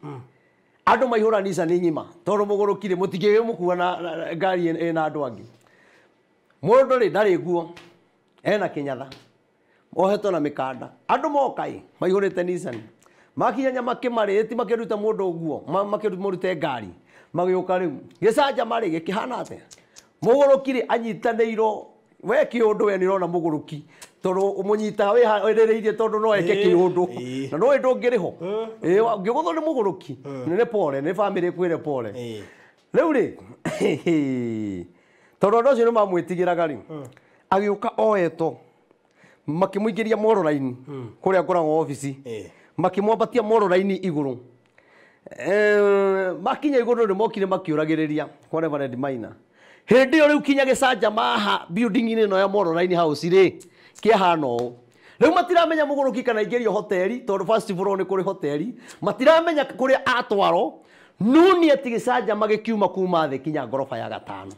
andu maihuranisha ni nyima tondu muguruki ri mutigiwe mukua na ngari ina andu angi mundu ri ndari guo ena kinyatha ohetwo na mikanda andu mokai maihurite nisani makinya nyama kimariti makiruta mundu nguo makirute ngari magiuka riu gicanjama ri gikihana atia muguruki ri anyitaneiro we kiundu we rona muguruki tondu umunyitaga wi erereirie tondu no eke kiundu na no ndungiri ho ngiguthwo ni muguruki nene pole ni family kwire pole riu ri tondu andu acio ni mamwitigiraga ri agiuka oeto makimwingiria mororaini kuria ngoragwo ofici makimwambatia mororaini iguru makinya iguru ni mokire makiuragiriria kwa Reverend Maina hindi yo riu kinya gicanjama haha building ini no ya mororaini house ri kĩahana ũũ rĩu matiramenya mũgũrũki kana aingĩrio hoteri tondũ fastball nĩ kũrĩ hoteri matiramenya kũrĩa atwaro nuni ati atigicanja magĩkiuma kuma thĩ kinya ngoroba ya gatano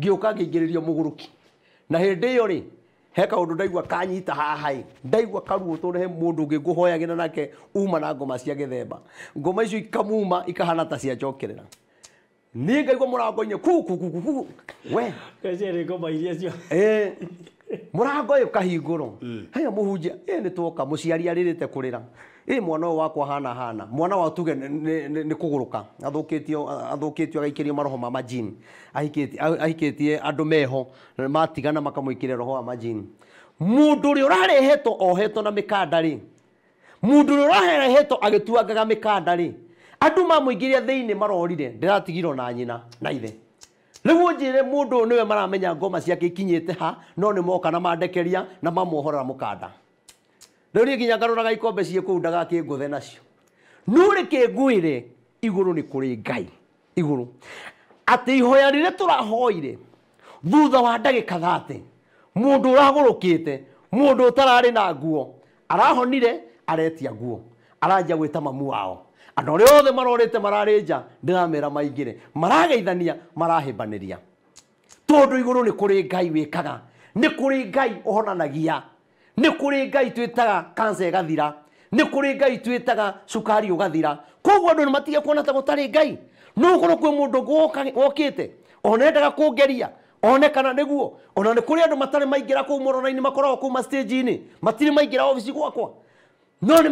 ngĩũka ngĩingĩrĩrio mũgũrũki na hĩndĩ ĩyo rĩ he kaũndũ ndaigua kanyita haha ĩ ndaigua karuo tondũ he mũndũ ũngĩ ngũhoyagĩra nake uma na ngoma cia gĩthemba ngoma icio ikamuma ikahana ta ciacokerera niĩ ngaigua mũrango-inĩ kukukukuku we ngoma iria cio murango yo kahingurwo haya muhunjia ä nä twoka må ciari arä rä te kå rä ra ä mwana å wakwa hana hana mwana wa tuge ni kå gå rå ka kä tio agaikä rio maroho ma majin ahikä tie andå meho matigana makamå ikä re roho wa majin må ndå å rä a å rarehetwo ohetwo na mä kanda rä må ndå å rä a å rarehetwo agä tuangaga mä kanda rä andå mamå ingä ria thä inä marorire ndä ratigirwo na nyina na ithe rä u njä re må ndå å nä we maramenya ngoma ciake ikinyä te ha no nä moka na mandekeria na mamohorera må kanda rä u niä nginya ngaroraga ikombe ciä kå u ndagakä ngå the nacio no rä kä ngwä re igå rå nä kå rä ngai igå rå atä ihoya rä rä tå rahoire thutha wa ndagä ka thate må ndå å ragå rå kä te må ndå å tararä na nguo arahonire aretia nguo aranjia gwä ta mamu wao andå arä othe marorä te mararä nja ndä ramera maingä re marageithania mbanä ria tondå igå rå nä kå rä ngai wä kaga nä kå rä ngai å honanagia nä kå rä ngai twä taga ä gathira nä kå rä ngai twä taga cukari å gathira koguo andå nä matige kuona ta gå tarä ngai no korwo kwä må ndå wokä te ona kå ngeria one kana nä guo ona nä kå rä andå matarä maingä ra kå u må makoragwo kå u mastäji matirä maingä ra gwakwa no nä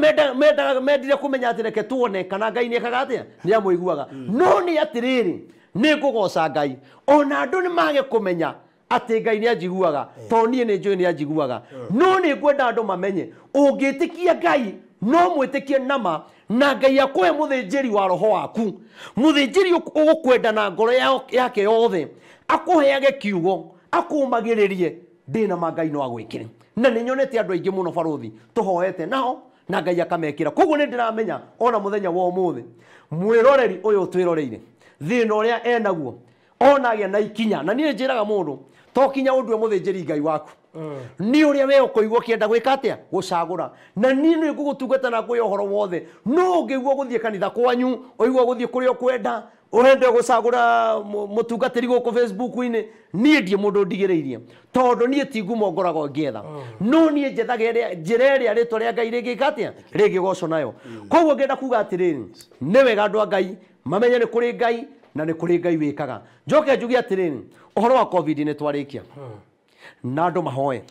mendire kå menya atä reke tuone kana ngai nä ekaga atä a nä amå iguaga no nä atä rä rä nä ngå goca ngai ona andå nä mage kå menya atä ngai nä anjiguaga eh. to niä nä njå nä anjiguaga eh. no nä ngwenda andå mamenye å ngä tä kia ngai no mwä tä kie nama na ngai akåhe må thä ri wa roho waku må thä njä ri å gå kwenda na ngoro yake yothe akå heage kiugo akå magä rä rie ndä na mangai no agwä kä re na nä nyonete andå aingä må no barå thi tå hoete nao na ngai akamekira koguo ni ndiramenya ona muthenya wa umuthi mwiroreri uyu twiroreire thina uria enaguo ona agia na ikinya na nie njiraga mundu to kinya undu muthinjiri ngai waku mm. ni uria we ukoigwo kienda gwika atia gucagura na ni ni ngugutungata na kwi horo wothe no ngeigwo guthie kanitha kwanyu oigwo guthie kuria kwenda urenda gucagura mutungati rigo ku facebook ine nie ndie mundu ndigiriirie tondu nie ti ngumo ngoragwo ngietha mm. no nie njethaga njira iria ritwa ria ngai ringika atia ringigocwo nayo mm. koguo ngienda kuga atiriri ni wega andu a ngai mamenye ni kuri ngai na ni kuri ngai wikaga njoke njuge atiriri uhoro wa covid ni twarikia hmm. na andu mahoe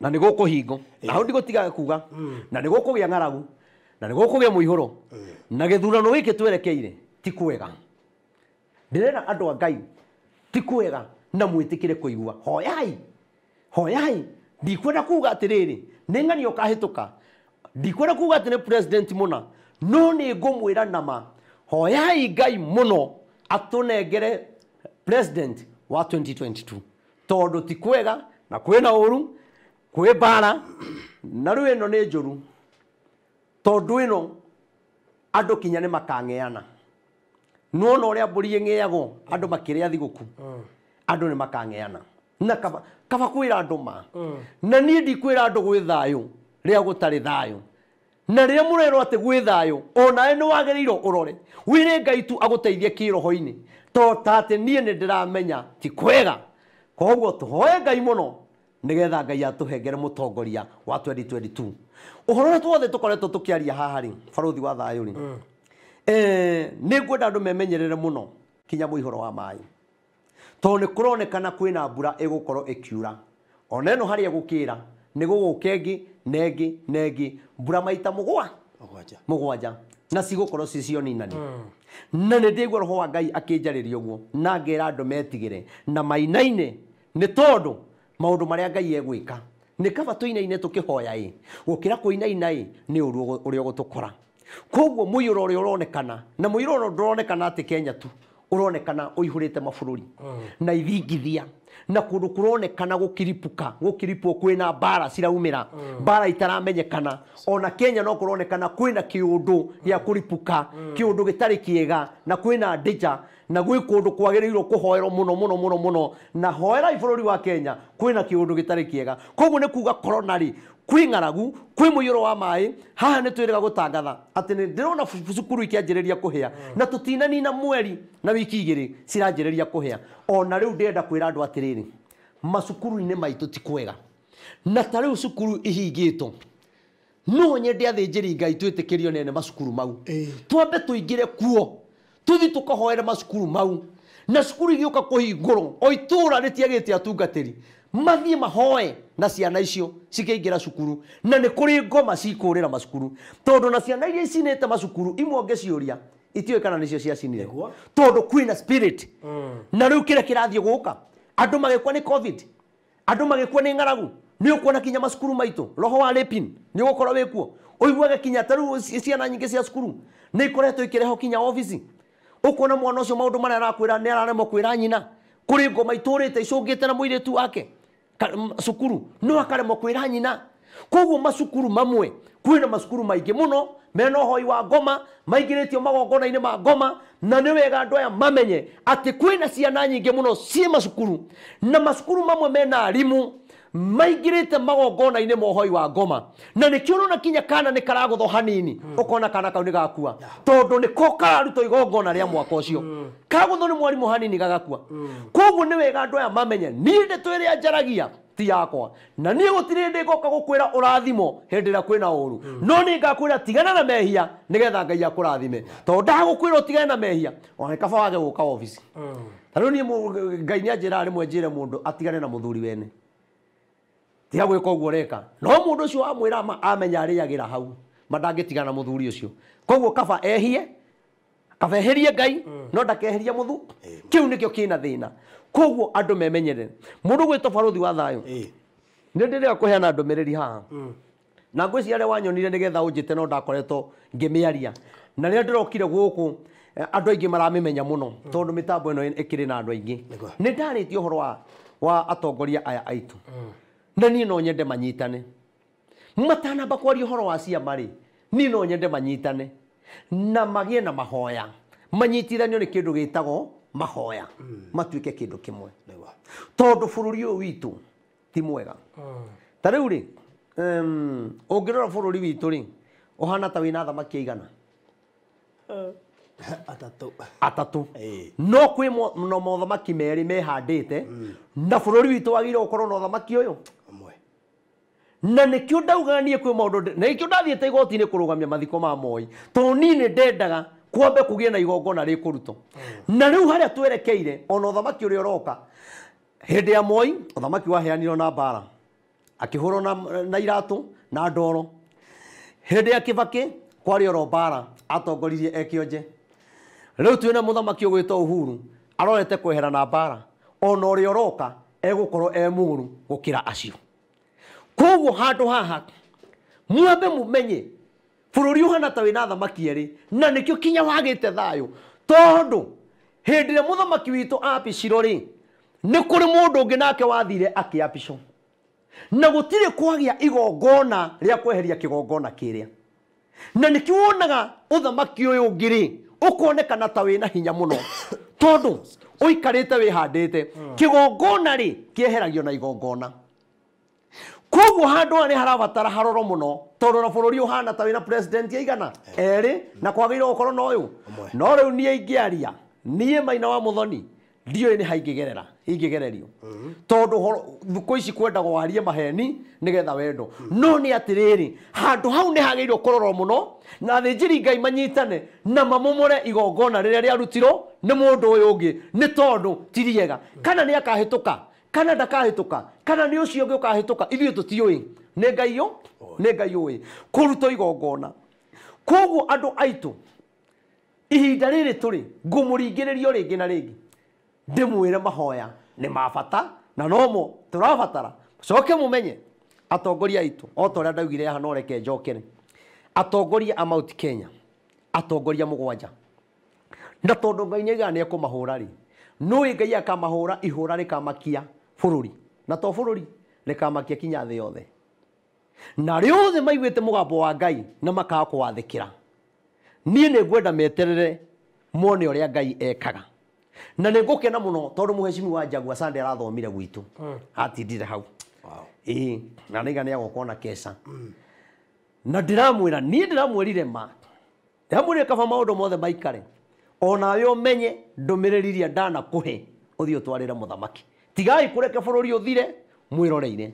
na ni guku hingo eh. na hau tiga kuga hmm. na ni gukugia ng'aragu na ni gukugia muihuro eh. na githurano giki twerekeire ti kwega ndirera andu a ngai ti kwega na kå kuigua hoyai hoyai ndikwenda kuga atiriri ni ng'ani ukahituka ndikwenda kuga ati ni president na no mwä ra nama hoyai ngai no atå president wa 2022 tondå ti kwega na å ru kwä mbara na nä njå ru tondå ä no andå kinya nä makang'eana no no ria mburi ngeago andu makiria thiguku mm. andu ni makangeana na kaba kwä ra andu ma mm. na ni ndi kwira andu gwi thayo ria tarä thayå na rä rä a må rerwo atä gwä thayå onawe nä wagä rä irwo å rore wä rä ngai tu agå teithie kä roho-inä to atä niä nä ndä ramenya ti kwega koguo tå hoe ngai må no nä getha ngai atå hengere må tongoria wa 2022 å horo rä twothe tå koretwo tå kä aria haha rä barå thi wa thayå rä Eh, nä ngwenda andå memenyerere må no kinya må ihoro wa maä tondå nä kå ronekana kwä na mbura ä gå korwo ä kiura ona ä no harä a gå kä ra nä gå gå ka ä ngä nengä nengä mbura maita må gwa må gwanja na cigå korwo cicioninani hmm. na nä ndä igua roho wa ngai akä njarä ria å guo na ngä ra andå metigä re na mainaine nä tondå maå ndå marä a ngai egwä ka nä kaba tå inaine tå kä hoya ä gå kä ra kå inaina ä nä å ru å rä a å gå tå kora koguo muiro uria uronekana na muiro uria nduronekana ati Kenya tu uronekana uihurite mafururi mm. na ithingithia na kundu kuronekana gukiripuka gukiripwo kwina bara ciraumira mm. bara itaramenyekana ona Kenya no kuronekana kwina kiundu ya mm. kuripuka kiundu gitari kiega na kwina ndija na gwä kå ndå kwagä kuhoerwo muno muno muno muno na hoera bå rå ri wa kenya kwä na kä å ndå gä tarä kä ega koguo nä kuga korona kwi ng'aragu kwä må wa maä haha nä twä rega gå tangatha atä rona cukuru ikä ria kå hä a mm. na tå mweri na wiki igä rä ciranjä kå hä a ona riu ndienda kwira kwä ra andå atä rä rä macukuru maitå ti kwega na ta rä cukuru ihingä no nyende athä njä ngai twä tä kä rio nene macukuru mau twambe tå ingä re kuo tå thi tå kahoere macukuru mau na cukuru igä å ka kå hingå rwo o ra rä tiagä ri mathie mahoe na ciana icio cikiingira cukuru na ni kuri ngoma cikurira macukuru tondu na ciana iria icinite macukuru imwonge ongeciuria itiwe kana nicio ciacinire tondu kwina spirit mm. na riu kira kirathie guka andu magikwa ni covid andu magikwa ni ng'aragu nä å kuona kinya macukuru maitå roho wa rapin nä å gåkorwo wä kuo å iguaga kinya ta rä ciana nyingä cia cukuru nä ikoretwo ikä reho kinya obici å kuona mwana å cio maå ndå marä a arakwä ra nä araremwo kwä ra nyina kå rä ngoma itå rä te icå ngä te na må irä tu wake cukuru no akaremwo kwä nyina koguo macukuru mamwe kwä na macukuru maingä må no mena hoi wa ngoma maingä rä tio magongona-inä ma ngoma na nä wega andå aya mamenye atä kwä na ciana nyingä må no ciä macukuru na macukuru mamwe mena arimå maigirite magongona ine mohoi wa ngoma na nä kä ona kinya kana nä karagå hanini ukona hmm. kana kau ni gakua tondå ni ko kararutwo igongona rä a hmm. mwaka å cio ni thwo nä hanini gagakua hmm. koguo ni wega andå aya mamenye ni ndä twire rä a ti yakwa na ni gutire ndi goka gukwira urathimo kwä ra kwina uru no ni ngakwä tigana na mehia nä getha ngai akurathime rathime tondå ndagå kwä na mehia ona kafa wage guka office obici tarä u niä ngai nä anjä ra rä mwe njä re atigane na muthuri wene tiga gwika uguo reka no mundu ucio wamwira ma amenya ariagira hau madangitigana muthuri ucio koguo kaba ehie kaba eherie ngai mm. no ndakeherie muthu kiu nikio kina thina koguo andu memenyerere mundu gwitwo barothi wa thayo nä ndä rä a kå heana ndå mä rä ri haha mm. na ngwä ciarä wanyonire nä getha å njä te no ndakoretwo ngä mä aria na rä rä a ndä rokire gå eh, andå aingä maramä menya må no mm. tondå mä tambo ä no ä kä rä na andå aingä nä ndarä tie å horo wa atongoria aya aitå na niä no nyende manyitane matanamba kwaria horo wa ciamarä niä no nyende manyitane na magä na mahoya manyitithanio nä kä ndå gä tagwo mahoya mm. matuä ke kä ndå kä mwe tondå bå rå ri å yå witå ti mwega mm. ta rä u rä å ngä rora bå rå ri witå rä å hana ta wä na thamaki aigana eh, atatå no kwä no mothamaki merä mehandä te mm. na bå rå ri witå wagä ire gå korwo na å thamaki å yå na nikio ndaugaga nie kwi maundu na nikio ndathiite igoti-ini kurugamia mathiko ma moi to ni ni ndendaga kwambe kugie na igongona rikuruto mm. na riu haria twerekeire ona uthamaki uria uroka hindi ya moi uthamaki waheanirwo na mbara akihurwo na, na iratu na ndoro hindi ya kibaki kwari oro mbara atongoririe ekionje riu twina muthamaki ugwitwo uhuru arorete kwehera na mbara ona uria uroka egukorwo e muru gukira acio koguo handu haha mwambe mumenye bururi uhana ta wina thamaki ri na nikio kinya wagite thayo tondu hindi ria muthamaki witu apiciro ri ni kuri mundu ungi nake wathire akiapico na gutire kwagia igongona ria kweheria kigongona kiria na nikio wonaga uthamaki uyu ngiri ri ukonekana ta wina hinya muno tondu uikarite wihandite hmm. kigongona ri na igongona koguo handå nä harabatara haroro må no tondå na bå rå ri å hana ta wä na president erä na kwagä ire gå korwo na å no rä u niä ingä aria niä maina wa må thoni ndiå nä haingä gerera ingä gererio tondå thukå ici kwendagwo warie maheni nä getha wendo no nä atä rä rä handå hau nä hagä irwo kå rorwo må no na thä njiri ngai manyitane na mamomore igongona rä rä a rä arutirwo nä må ndå å yå å ngä nä tondå tiriega kana nä akahä tå ka kana ndakahituka kana nä å cio å ngä å kahätå ithuä tå tiå nä ngai å nä ngai å ä kå rutwo igongona koguo andå aitå ihinda rä rä tå rä ngå må ringä rä rio rä ngä na rä ngä ndä mwä re mahoya nä mabata na nomo tå rabatara coke må menye atongoria aitå o ta å rä a ndaugire haha no reke njokere atongoria a mount kenya atongoria må gwanja na tondå ngai nä aigaga nä ekå mahå ra rä nå ä ngai akamahå ra ihå ra rä kamakia bururi na to bururi rikamakia kinya thä yothe na rĩothe maiguĩte mũgambo wa ngai na makaga kũwathĩkĩra niĩ nĩ ngwenda meterere mone ũrĩa ngai ekaga na nĩ ngũkena mũno tondũ mũhecimi wa njagua sande arathomire gwitũ mm. atindire hau wow. ĩĩ na nĩiga nĩ agokorwo na keca mm. na ndĩramwĩra niĩ ndĩramwĩrire ma ndĩramwĩrire kaba maũndũ mothe maikare onawe ũmenye ndũmĩrĩri iria ndanakũhe ũthiĩ ũtwarĩre mũthamaki tigai kureke bururi uthire mwiroreire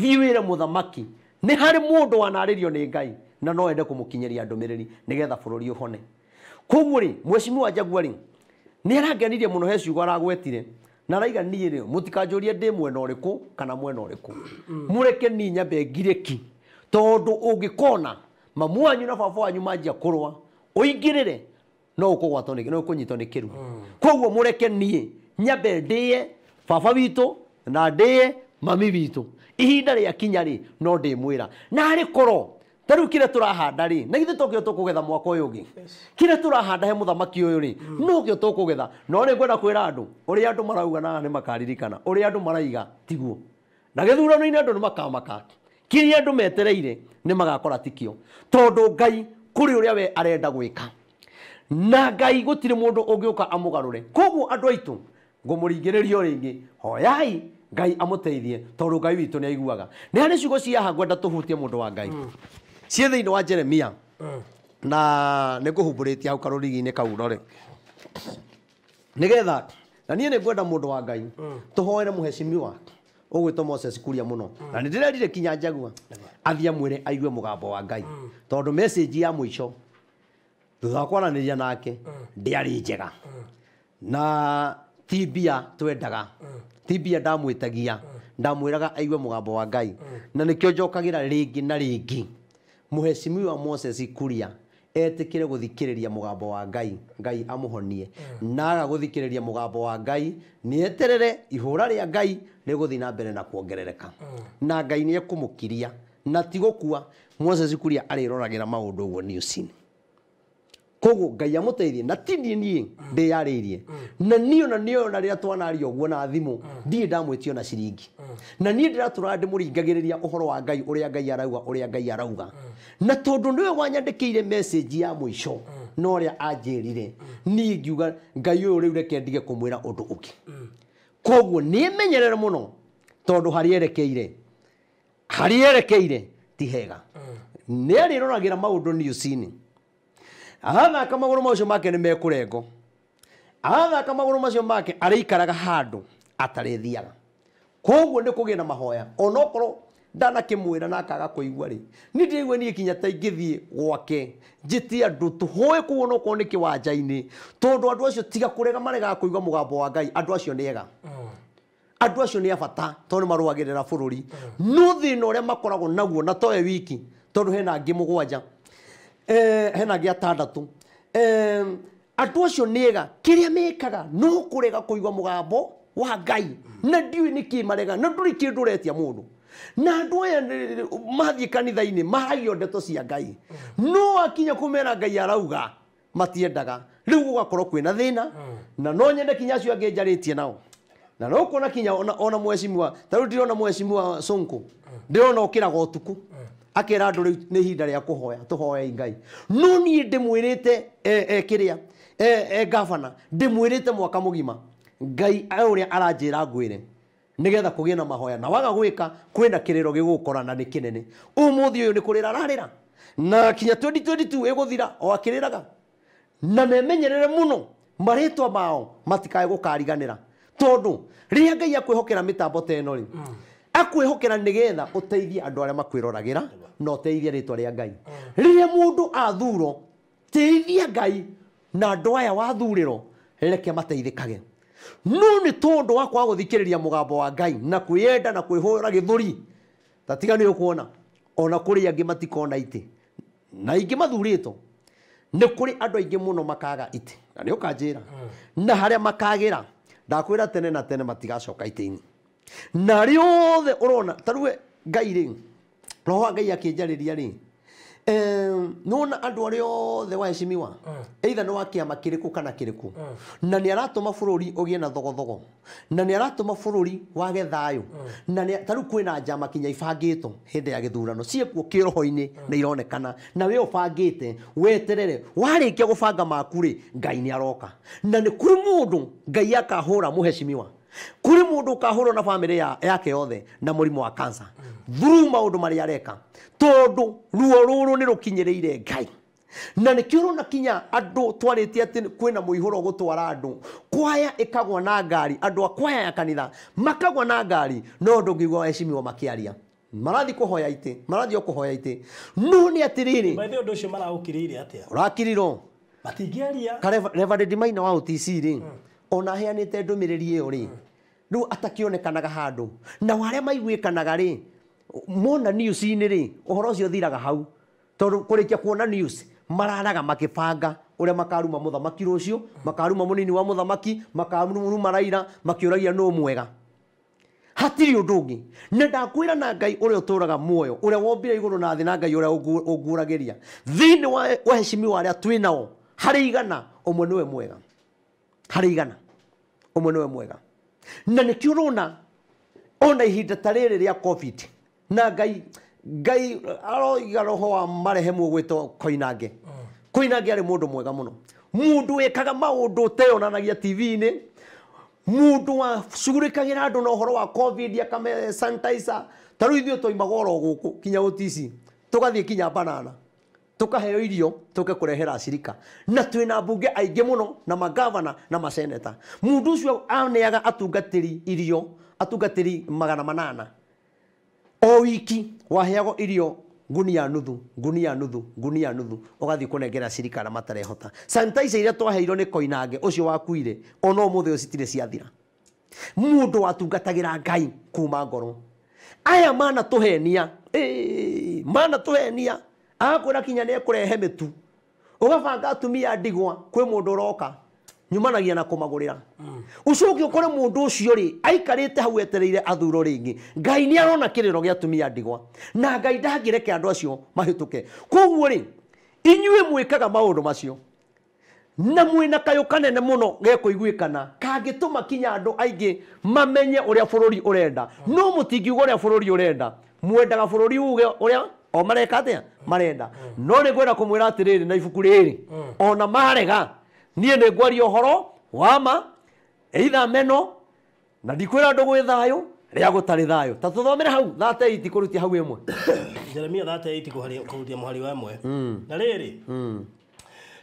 thiwire muthamaki nä harä må ndå wanarä rio ngai na no ende kå må kinyä ria ndå mä ri nä getha bå ri å hone koguo rä wa njagua rä nä arangenirie må no he ciugo aragwetire na raiga niä rä må tikanjå rie ndä mwena å kana mwena å mureke ni nyambe ngirä tondå å kona mamu wanyu na baba wanyu manjia kå rwa å ingä rä re no å kå gwatwo no kå nyitwo hmm. nyambe ndä baba witå na ndä mami witå ihinda rä akinya rä no ndä mwä ra narä korwo tarä u kä rä a tå rahanda rä na githä togä tå kå getha mwaka å yå ngä kä rä a tå rahanda he må thamaki å yå rä no gä tå kå getha no nä ngwenda kwä ra andå å rä a andå marauga naa nä makaririkana å rä a andå maraiga tiguo na gä thurano-inä andå nä makamaka kä rä a andå metereire nä magakora tikio tondå ngai kå rä å rä a we arenda gwä ka na ngai gå tirä må ndå å ngä å ka amå garå re koguo andå aitå ngumuringiririo ringi hoyai ngai amuteithie tondå ngai witu ni aiguaga ni hari ciugo ciaha ngwenda tuhutie mundu wa ngai mm. ciä thä inä wa jeremia mm. na nä ngå humbå rä tie hau karå rigi-inä nä getha na niä nä ngwenda må ndå wa ngai mm. tå hoere må hecimi wa å gwä two moses kuria må no na nä ndä rerire kinya njagua athia mwä re aigue må gambo wa ngai tondå ya må ico thutha wa kwaranä ria nake ndä arä njega na tibia twendaga tibia ndamwitagia ndamwiraga ndamwĩraga mugambo wa ngai na nĩkĩo jokagira ringi na muhesimi wa Moses Kuria etikire guthikiriria mugambo wa ngai ngai amuhonie naga guthikiriria mugambo wa ngai nieterere ihura ria ngai riguthii na mbere na kuongerereka na ngai niekumukiria na tigukua Moses Kuria ariroragĩra maũndũ ũguo niucini koguo ngai amutethie na ti niä niä ndä yarä irie na niä ona nä ona rä rä a twanaria å guo na thimå ndiä ndamwä tio na ciringi na niä ndä ratå ndä må ringagä rä ria å horo wa ngai å rä a ngai arauga å rä ngai arauga na tondå nä we wanyandä kä ire ya må ico na rä a anjä rire niä ngiuga ngai å yå rä u reke ndige kå mwä ra å ndå å ngä koguo nä menyerere må no tondå harä erekeire harä erekeire ti hega nä arä ra maå ndå niucini agathaka magå macio make nä mekå athaka magå macio make arä ikaraga handå atarä koguo nä kå gä na mahoya onokorwo ndanakämwä na akaga kå igua ni nä ni niä kinya ta ingä gwake njätie andå tå hoä koguo nokorwo nä kä wanja tondå andå acio tiga kurega marega maregaga kå igua wa ngai andå acio nä ega acio abata tondå nä rå ri no thä na å rä a makoragwo naguo na toe wiki tondå hena angä må gwanja Eh, hena gä atandatå andå acio nä ega kä rä a mä kaga no kå rega kå igua må gambo wa ngai mm. na ndiå nä kä marega na ndå rä kä ndå retia må ndå na andå aya mathiä kanitha-inä mahagio ndeto cia ngai mm. no akinya kå mera ngai arauga matiendaga rä u gå gakorwo kwä na thä na mm. na no nyende kinya acio angä njarä tie nao na no kuona kinya ona, ona tarä u ndirona sonko ndirona å kä raga å tukå akira andu riu ni ihinda ria kuhoya tuhoyei ngai no nie ndimwirite eh, eh, kiria eh, gavana te mwaka mugima ngai nä aranjira kå nigetha e na mahoya na waga gwika må kiriro å ni kinene umuthi uyu ni kurira ararira na kinya 2022 iguthira o akiriraga na memenyerere muno maritwa mao matikae gukariganira tondu riria ngai akwihokera mitambo ta ino ri mm ndakwihokera nigetha uteithie andu aria makwiroragera na uteithie ritwa ria ngai riria mundu athurwo teithia ngai na andu aya wathuriro reke mateithikage no nä tå ndå wa kwaga gå thikä rä ria må gambo wa ngai na kwä na kwä hå gä thå tatiga nä å kuona ona kå rä matikona iti na ingä mathurä two nä kå rä andå aingä må makaga iti na nä å ra na harä a makagä ra ndakwä ra tene na tene matigacoka iti na å rona tarue ngai rä roho wa ngai rä nä wona andå arä othe wa heshimiwa mm. eitha nä wa ama kä rä kå kana kä rä kå na nä aratå ma bå rå ri å gä e na thogothogo na nä aratå ma bå rå ri wage thayå mm. na tarä u kwä na njama kinya ibangä two hä ndä ya gä thurano ciekuo kä roho-inä mm. nä ironekana na wä å bangä te weterere warä kia gå banga maku rä ngai nä aroka na nä kå rä må ndå ngai akahå ra må heshimiwa kuri mundu kahurwo na family ya yake yothe na murimu wa cancer through maundu mari areka tondu ruo ruru ni rukinyiriire ngai na nä kä na kinya andå twarä tie atä kwä na må ihå ro gå twara andå kwaya ä kagwa na ngari andå a kwaya ya kanitha makagwa na ngari no ndå ngä igua wecimiwa makä aria marathi kå hoya itä marathi o kå hoya itä no nä atä rä rä å cio maraå kä rä ire kareva a maina wa ona heanite ndumiriri iyo ri riu atakionekanaga handu na waria maiguikanaga ri mona news-inĩ rĩ ũhoro ũcio ũthiraga hau tondũ kũrĩkia kuona news mararaga makĩbanga ũrĩa makaruma mũthamaki rũciũ makaruma mũnini wa mũthamaki makaruma raira makĩũragia no mwega hatiri ũndũ ũngĩ na ndakwĩra na ngai ũrĩa ũtũraga muoyo ũrĩa wombire igũrũ na thĩ na ngai ũrĩa ũnguragĩria thĩinĩ wa waheshimi wa arĩa twĩ nao harĩ igana ũmwe nĩwe mwega harĩ igana umwe niwe mwega na nä kä ona ihinda ta rä rä rä covid na ngai ngai aroiga roho wa marehemu gwätwo koinange koinange arä må ndå mwega må no må ndå wä maå ndå teonanagia tv-inä mundu wa ra andu na horo wa covid akame sanitizer taru ithuĩ twaimagoro guku kinya utisi tugathii kinya banana tukaheo irio tuke kurehera acirika na twina mbunge aingi muno na magavana na maseneta mundu ucio aneaga atungatiri irio atungatiri magana manana o wiki waheagwo irio ngunia nuthu ngunia nuthu ngunia nuthu ugathi kunengera cirikara matarehota sanitizer iria twaheirwo ni koinange ucio wakuire ona umuthi ucitire ciathira mundu watungatagira ngai kuma ngoro aya mana tuhenia hey, mana tuhenia akwira kinya ni ekurehe mitu ugabanga atumia ndigwa kwi mundu uroka nyumanagia na kumagurira ucoke mm. ukore mundu ucio ri aikarite hau etereire athuro ringi ngai ni arona kiriro gia atumia ndigwa na ngai ndangireke andu acio mahituke koguo ri inyue mwikaga maundu macio na na kayo kanene kana gekuiguikana kangituma makinya andu aingi mamenye uria bururi urenda no mutingiuga uria bururi urenda mwendaga bururi uge uria o mareka atia marenda no ni ngwenda kumwira atiriri na ibuku riri mm. ona marega nie ni ngwaria horo wama eitha meno na ndikwira andu gwi thayo ria gutari thayo ta tuthomere hau thate iti kuruti hau imwe jeremia thate iti kuruti muhari wa imwe mm. na riri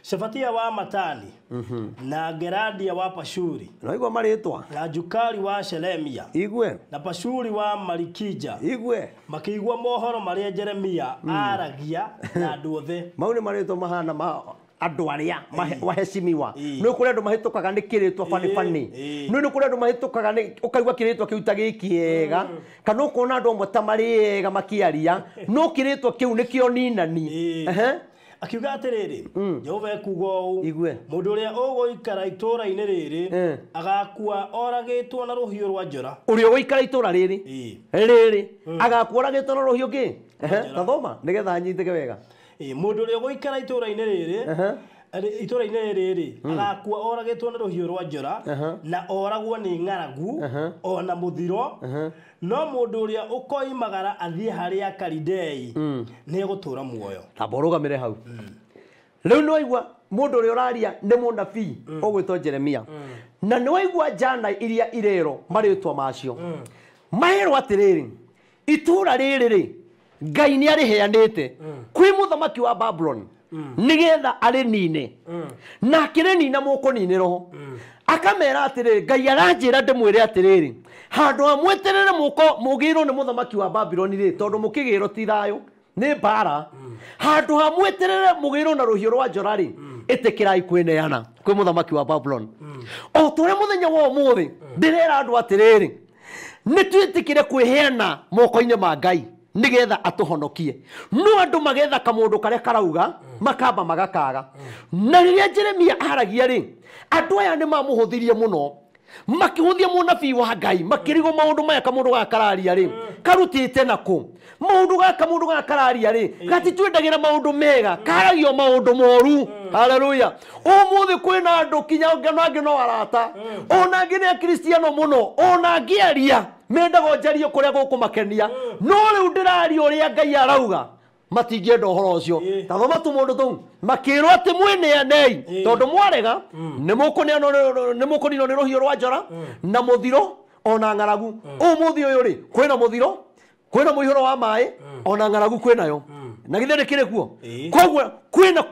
Shefatia wa Matani mm -hmm. na Geradia wa Pashuri na igwa maritwa na Jukari wa Shelemia igwe na Pashuri wa Malikija igwe makigwa mohoro maria Jeremia mm. aragia na duothe othe mau maritwa mahana ma andå arä a wahecimiwa nä å kå rä andå mahä tå kaga nä kä rä ni banibani nä nä kå rä andå mahä tå kaga å kaigua kä rä kä u ta gä ega mm. kana å kona andå amwe ta marä ega makä aria no kä rä two kä u nä kä o akiuga atiriri mm. jehova ekuga ou igue mundu uria uguikara itura-ini riri mm. agakua oragitwo na ruhiu rwa njora uria uguikara itura riri riri mm. agakua oragitwo na ruhiu ngi tathoma nigetha nyitike wega mundu uria uguikara itura-ini riri itora ine riri hmm. arakua oragitwo ni ruhiu rwa njora na oragwo ni ng'aragu ona muthiro no mundu uria ukoimagara athie haria karidei hmm. ni egutura muoyo amba mire hau hmm. riu ni waigua mundu uria uraria ni munabii ugwitwo jeremia na ni waigua jana iria irero maritwa macio maherwo atiriri itura riri ri ngai ni ariheanite kwi muthamaki wa babylon Mm. nigetha nine mm. mm. na moko mukunine roho akamera atire ngai aranjira ndimwire atiriri handu amweterere moko mugiro ni muthamaki wa babiloni ri tondu mukigiro ti thayo ni mbara handu hamweterere mugiro na ruhiu rwa jorari ri itikirai kwineana kwi muthamaki wa babiloni o ta muthenya wo muthi ndirera andu atiriri nitwitikire kwiheana moko-ini ma ngai nigetha atuhonokie no andu magetha kamundu kare karauga makamba magakaga na riria jeremia aragia ri andu aya ni mamuhuthirie muno makihuthia munabii wa ngai makirigo maundu maya kamundu gakararia ri karutite na ku maundu gaka kamundu gakararia kararia ri gatitwendagira maundu mega karagio maundu moru haleluya umuthi na andu kinya ngeno angi no arata ona ngi ni akristiano muno ona ngiaria mendaga njarie kå rä a gå kå makenia no rä u ndä raria å rä a ngai arauga matingä å horo å cio tathoma tå må ndå tå u makä rwo atä mwä anei tondå mwarega nä må kå ninwo nä rå hiå rwa njora mm. na må thiro ona ng'aragu å mm. må thi å yå rä kwä na må thiro kwä na må ihå ro wa maä mm. ona ng'aragu kwä nayo na kä kire kuo koguo kwina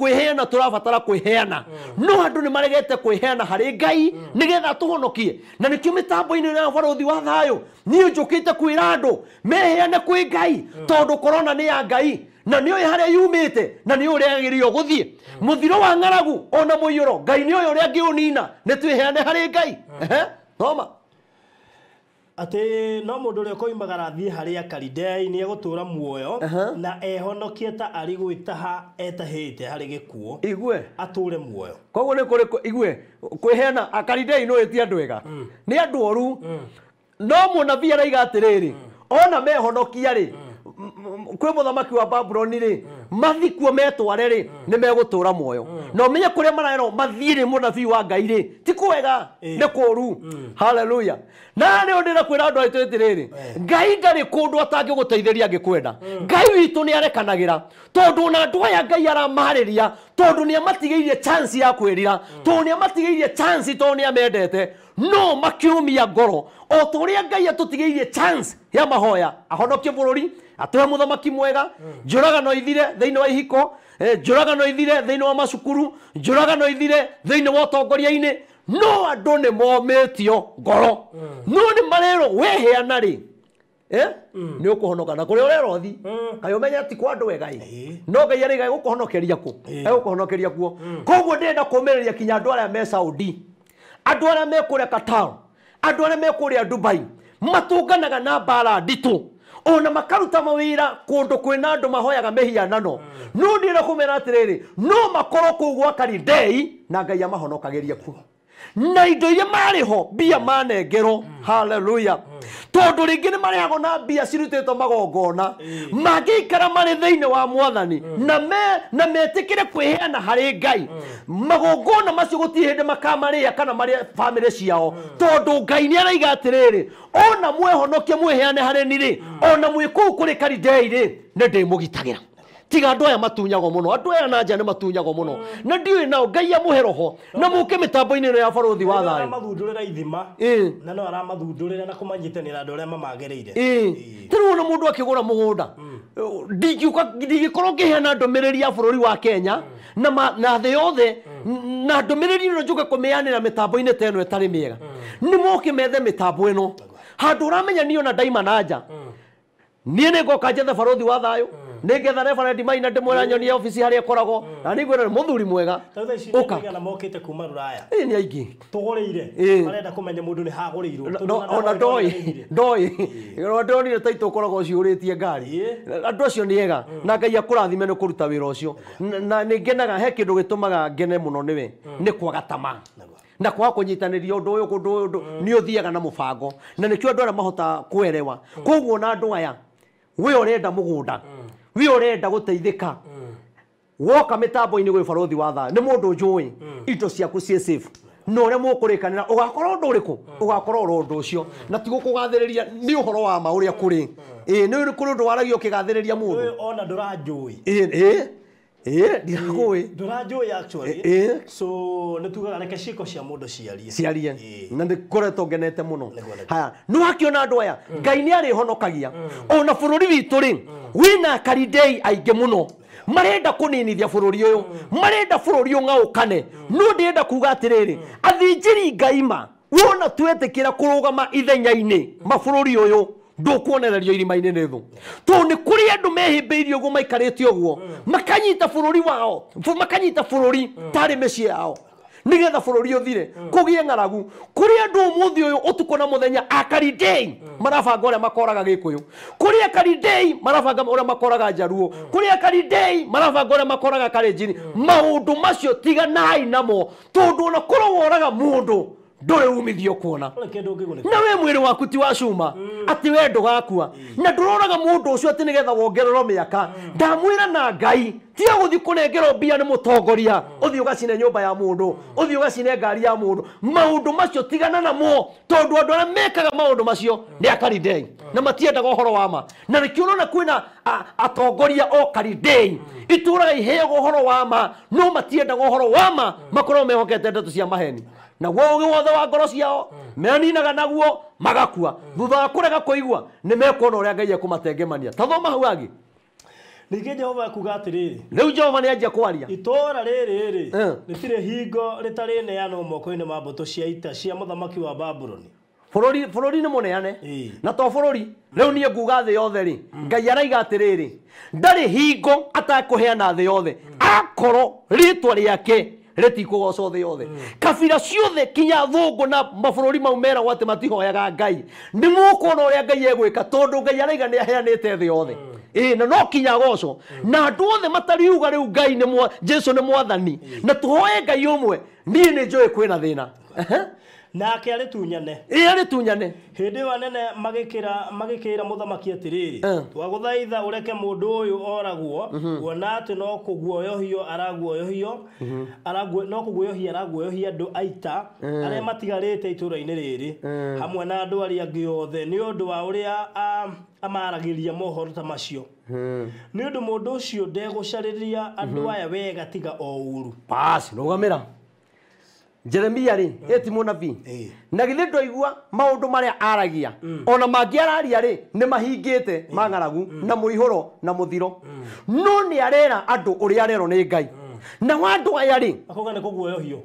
rabatara kwä heana mm. no andu ni maregete heana harä ngai mm. tå tuhonokie na nikio mitambo-inĩ ya thi wa kä te kwä ra andå meheane kwä ngai mm. tondå korona nä ya ngai na nä å harä a yumä te na nä å rä agä rio gå thiä må thiro wa ng'aragu ona må iyå ro ngai nä å yå å rä a ngä å nina nä twä heane harä ngai thoma atä no må ndå å rä a koimagara thiä harä a karidei nä egå tå ra muoyo na ehonokie ta ari gwä taha etahä te harä gä kuo atå re muoyo koguo nä kuri igwe igue kwä heana akaridei no eti ti andå ega nä andå oru no må araiga atä rä rä ona mehonokia rä mm. kwä må thamaki wa babuloni rä mathikuo metware rä mm. nä megå ra muoyo mm. na å menye kå rä a marerwo mathiä rä må nabii wa ngai rä ti kwega eh. nä kå ru mm. haleluya na rä å ndä kwä ra andå aitå tä rä eh. rä ngai ndarä kå ndå atangä gå teithä angä kwenda ngai witå nä arekanagä ra tondå ona andå aya ngai aramarä ria tondå nä amatigä irie ya kwä rira tondå nä amatigä irie tondå nä amendete no makiumia ngoro o å rä a ngai atå tigä irie ya mahoya ahonokie bå rå ri atuhe muthomaki mwega no ithire thiini wa ihiko eh, no ithire thiini wa macukuru no ithire thiini wa utongoria-ini no andu ni momitio ngoro mm. no ni marirwo weheana ri eh? mm. nä å kå honoka na kå rä å rerothi mm. kaä å menye ti kwa andå wega no ngai arä gå kå honokeria kuo egå kå honokeria kuo koguo ndä na kå mä rä ria kinya andå arä a me saudi andå arä a mekå rä a katar andå arä a mekå rä a dubai matå nganaga na mbara nditå ona makaruta mawira kundu kwina andu mahoyaga mehianano mm. no ndira kumera atiriri no makorwo kugwakari dei na ngai amahonokageria kuo na indo iria marä ho mbia manengerwo haleluya tondå rä ngä nä marehagwo na mbia cirutätwo magongona mangä ikara marä thä wa mwathani na metä kä re kwä heana harä ngai magongona macio gå tiä hä ndä makamarä a kana marä bamä ciao tondå ngai nä araiga atä rä rä ona mwehonokie mwä heane harä ni rä ona mwä kå u kå rä karidei nä ndä må gitagä ra tiga andå aya matunyagwo må no andå aya na nja nä matunyagwo må no mm. na ndiå nao ngai amå he na må ke mä tambo-inä ä no ya barå thi wa thayåmathundå rä ra ithima na no aramathundå rä ra na kå manyitä nä ra andå arä a mamagereire tä rä wona må ndå akä gå ra må gå mm. nda ndingiuka ndigä korwo ngä heana ndå mä rä ri ya bå rå ri wa kenya mm. na thä yothe na ndå mä rä ri ä no njå ke kå mä anä ra mä tambo-inä ta ä no ä mä ega nä mokä methe mä tambo ä no handå å ramenya niona ndaima na nja niä nä ngoka njethe barå thi wa thayå nä ngetha referendi maina ndä mwä obici harä a koragwo mm. na nä ngwä må thuri mwega åkana mokä nä aingä rä ire ona ndoä ndonire ta itå koragwo ciå rä tie ngari andå acio nä ega mm. na ngai akå rathime nä kå ruta wä ra å cio na nä ngenaga he kä ndå gä tå maga ngene må no nä we mm. nä kwaga tamaa na kwaga kunyitanĩria ũndũ ũyũ ũndũ ũyũ nĩ ũthiaga na mũbango na nĩkĩo andũ arĩa mahota kuerewa koguo na andå aya we ũrenda mũgũnda mm we urenda guteithika woka mitambo-inä gwä barothi wa thaa nä må ndå njå indo ciaku ciä safe na å rä a må kå rä kanä ra å gakorwo å ndå rä kå å gakorwo å ndå å cio na tigå kå gathä rä ria nä å horo wa ma å rä a kå rä ä nä kå rä å ndå waragia å kä gathä rä ria må ndå ndå ranjå Eh, eh, eh, ndirakuä ciarie na nä koretwo ngenete må no haya nä wakiona andå aya mm. ngai nä arä honokagia mm. ona bå rå ri witå rä mm. wä na karidei aingä må no marenda kå ninithia bå rå ri å yå marenda bå rå ri å bururi ungaukane no ndienda kuga atä rä atiriri athinjiri ngaima wona twetä kä ra kå rå gama ithenya inä mabå rå ri å yå ndukuonererio irima-inä nä thå tondå nä kå rä andå mehä å guo maikarä te å guo mm. makanyita bå rå ri wao makanyita bå rå ri mm. tarä mä ciä yao nä getha bå rå ri å thire mm. kå gä e ng'aragu kå rä andå å må thä å yå å tukå na må thenya akaridei marabanga å rä a makoraga gä kå yå kå rä akaridei marabanga å rä a makoraga njaruo kå rä akaridei marabanga å rä a makoraga karä njini maå ndå macio tiganai namo tondå ona kå rwo woraga må ndå ndå rä umithio kuona na wä mwä rä waku ti wa cuma mm. atä we gakua mm. na ndå roraga må ndå å cio atä nä getha wongererwo mä aka mm. ndamwä ra na ngai tiga gå thiä kå nengerwo mbia nä må tongoria å thiä å gacine nyå mba ya må ndå å thiä å gacine ngari ya må ndå maå ndå macio tigana namo tondå andå arä a mekaga maå ndå macio nä akarindei na matiendaga å horo wa ma na nä kä å rona kwä na atongoria o karideyi ituraga iheagwo horo wa ma no matiendaga horo wa ma makorwo mehokete ndeto cia maheni naguo ũgĩ wothe wa ngoro ciao meninaga naguo magakua thutha wa kũrega kũigua nĩ mekuona ũrĩa ngai ekũmatengemania ta thoma hau angĩ ningä jehova akuga atä rä rä u jehova nä anjia kwaria itå ra rä rä rä tirä hingo rä tarä neanwo moko-inä ma tå cia ita cia må thamaki wa babuloni rå ri nä må neane na to rå ri rä u niä nguga thä yothe rä mm. ngai araiga atä rä rä ndarä hingo atakå heana thä yothe mm. akorwo rä tikå goco thä yothe mm. kabira ciothe kinya ngå na ri mau meragwo atä matihoyaga ngai nä mũkuona å rä a ngai egwä tondå ngai araiga nä aheanä te thä yothe na no kinya goco na andå othe matariuga rä u ngai jesu nä mwathani na tå hoe ngai å mwe niä nä njå ä kwä na thä na nake arä tunyane ä arä tunyane hä ndä ä anene magä kä ra må thamaki atä rä rä twagå thaitha å reke må ndå å yå oragwo mhm. kuona atä no kå guoyohio araguoyohio mhm. no kå guoyohia araguoyohia andå aita arä a matigarä te itå ra-inä rä rä hamwe na andå arä angä othe nä å ndå wa å rä a amaragĩria mohoro ta macio cio ndegå carä ũcio ria andå mhm. aya wega tiga o ũru rũgamĩra Jeremia rä hmm. ä må nabi na githä ndåaigua maå ndå marä a aragia hmm. ona mangä araria rä nä mahingä te hmm. mang'aragu na må ihå ro na må thiro no nä arera andå å rä a arerwo nä ngai na andå aya rä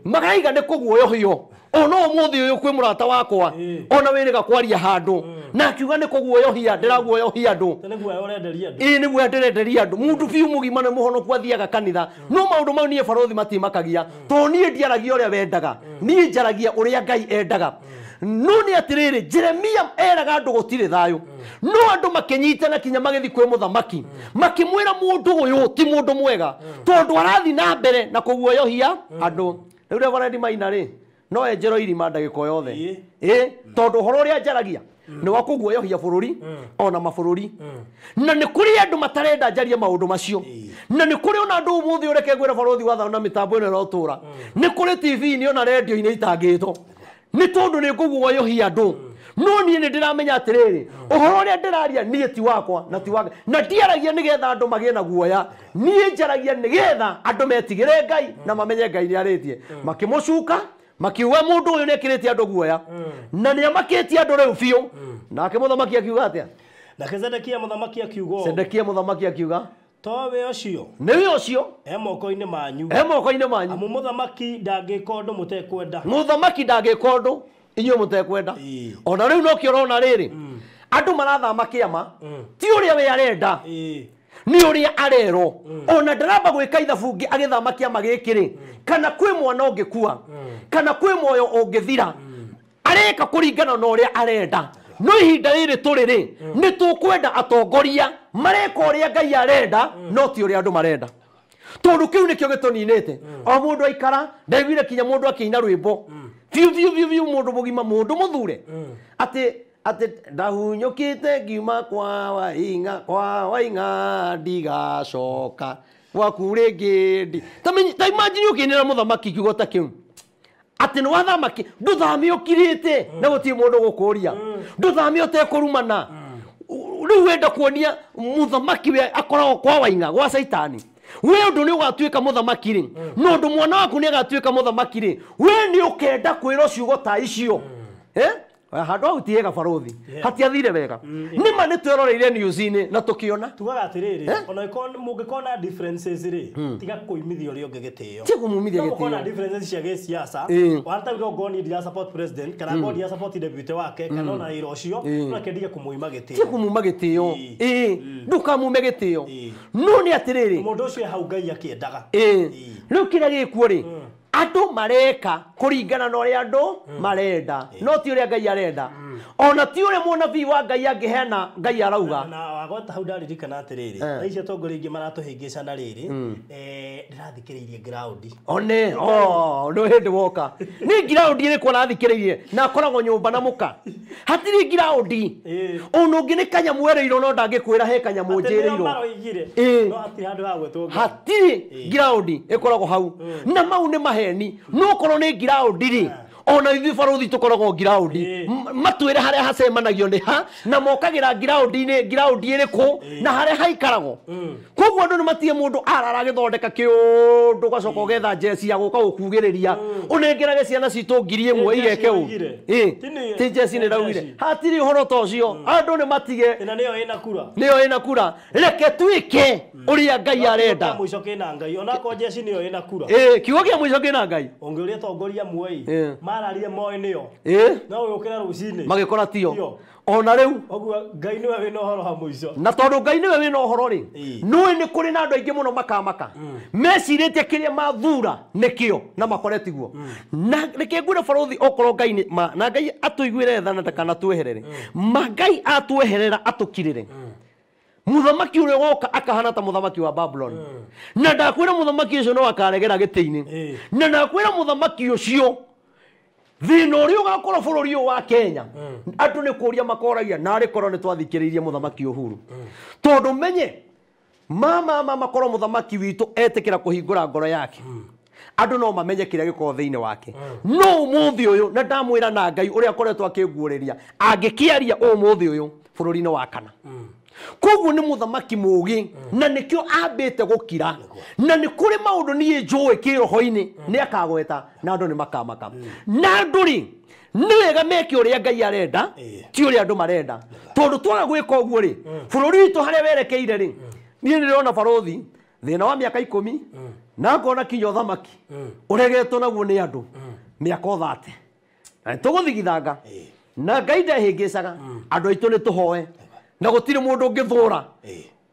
magaiga nä kå guoyo hio ona å må thä å yå kwä må rata wakwa ona wä rä ga kwaria handå na akiuga nä kå guoyohia ndä raguoyohia andå ä nä guoya ndä renderia andå må ndå biå må gima nä må honoku athiaga kanitha no maå ndå mau niä barå thi matimakagia tondå niä ndiaragia å rä a wendaga niä njaragia å rä a ngai endaga no nä atä jeremia eraga andå gåtirä thayå no andå na kinya magäthi kwä må thamaki makä mwä ra må ndå å yå ti må ndå mwega tondå arathi na mbere na kå guoyohia andå rä u maina rä no enjerwo irima ndagä yothe ä tondå å horo å rä a njaragia nä wa kå guoyohia rå ri ona mabå na nä kå rä andå matarenda njarie maå ndå macio na nä kå rä ona andå å må thä å reke gwä na mä tambo ä no ä ra nä kå tv ni ona redio inä itangä nä tondå nä ngå guoya hi hia andå no niä nä ndä ramenya atä rä rä å horo å rä a ndä raria niä ti wakwa na ti wake na ndiaragia nä getha andå magä na guoya niä njaragia nä getha andå metigä re ngai na mamenye ngai nä arä tie makä må cuka makiuga mundu uyu tie andu guoya na ni amakitie andu riu biu nake muthamaki akiuga atia nake må thamaki akiuga zedekia thamaki akiuga to we ucio ni we ucio e moko-ini manyu e moko-ini manyu amu muthamaki ndangika undu mutekwenda muthamaki ndangika undu inyuĩ mũtekwenda ona rĩu no kĩorona rĩrĩ mm. andũ marathama kĩama mm. ti ũrĩa we arenda nĩ ũrĩa arero mm. ona ndaramba gwĩka ithabu ngĩ agĩthama kĩama gĩkĩ-rĩ kana kwĩ mwana ũngĩkua kana kwĩ moyo ũngĩthira areka kũringana na ũrĩa arenda no ihinda rä rä mm. nä tå kwenda atongoria mareka ũrĩa ngai arenda mm. no ti ũrĩa andũ marenda tondå kä u nä kä o gä tå ninä te o må ndå aikara ndaiguire kinya må ndå ina rwä mbo biå mm. biå må ndå må gima må ndå må thure atä atä ndahunyå kä te ngiuma kwa wainga kwa wainga ndigacoka gwaku rä ngä ndi taimajini å kä inä ra må thamaki ta kä u atä nä wathamaki ndå thamä å kirä te mm. na gå tiä må ndå gå kå ria mm. ndå thamä å tekå rumana rä mm. u wenda kuonia må thamaki we akoragwo kwa wainga gwa caitani we ndu ni thamaki muthamaki ri no ndu mwana waku ni må muthamaki ri we ni ukenda ra ciugo ta icio eh Eh, handå hau tiega barå yeah. hatiathire wega mm, nä ma nä tweroreire niuci-inä na tå kä eh? ona tugaga atä rä rä tiga kå imithia å rä å ngä gä tä o tigå mumithia gä tä o cia gä ciaca eh. wanatagirwo ngorwo niä ndira kana hmm. ngorwo ndira deputy wake kana hmm. ona wä ra å cio no ke ndige kå må ima gä tä o tigå muma gä tä o ä hmm. ndå kamume gä tä o no nä atä rä rä må ndå å cio e hau ngai akĩendaga rä u kä rä a gä kuo rä andå mareka kå ringana na å rä a andå marenda hmm. no ti å rä a ngai arenda mm ona ti ure munabii wa ngai angiheana ngai arauga na wagota hau ndaririkana atiriri eh. tha icio atongoria ingi maratuhingicana riri hmm. eh, ndirathikiriirie ground one o oh, no hindi woka ni ground iriku arathikiriirie na akoragwo nyumba na muka hatiri ground ona eh. ungi ni kanyamu wereirwo no ndangikwira he kanyamu njirirwo hatiri ground ikoragwo hau hmm. na mau ni maheni no korwo ni ground ri ona ithu barũthi tũkoragwo ground matwĩre hare hacemanagio ni ha na mokagira ground ni ground ngiraũndi ku na hare haikaragwo koguo andũ nĩ matie mundu arara gĩthondeka kĩũndũ gacoka getha jesi ya gũka gũkugĩrĩria ũnengerage ciana citũ ngiri ĩmwe igeke ũũ ti jesi ni raugire hatiri horo to cio andu ni matige na niyo ina kura niyo ina kura reke tuike ũrĩa ngai arenda na ngai jesi niyo ina kura eh kiugo kĩa mũico na ngai ongeuria tongoria mararire moe nio eh no yukira rucini magikora tio ona riu oguo ngai na wina horo ha muico na tondu ngai niwe wina horo ri nui ni kuri na andu aingi muno makamaka rä a mathura nikio na makore na reke ngure barothi okorwo ngai na ngai atuiguire tha na ndakanatweherere mm. ma ngai atweherera re muthamaki mm. uria woka akahana ta muthamaki wa babylon mm. na ndakwira muthamaki ucio no akaregera giti-ini na ndakwira muthamaki ucio thina å rä å gakorwo bå rå ri å wa kenya mm. andå nä kå ria makoragia narä korwo nä twathikä rä irie må thamaki å huru mm. tondå menye mamama makorwo må thamaki witå etä kä ra kå hingå ra ngoro yake mm. andå no mamenye kä rä a gä korwo thä inä wake no å må thä å yå na ndamwä ra na ngai å rä a akoretwo akä nguå rä ria angä kä aria å må thä å yå bå rå ri-inä wa kana mm koguo nä må thamaki må gä na nä kä o ambä te gå kira na nä kå rä maå ndå niä njå ä kä roho nä akagweta na andå nä makamaka na andå rä nä wega meke å rä a ngai arenda ti å rä a andå marenda tondå twaga gwä ka å guo rä bå rå ri witå harä a werekeire rä niä nä rona barothi thä na wa mä aka ikå na ngona kinya å thamaki å regetwo naguo nä andå mä aka å thate na nä tå gå thigithanga na ngai ndehä ngä caga andå aitå nä tå hoe na gutire mundu ngithura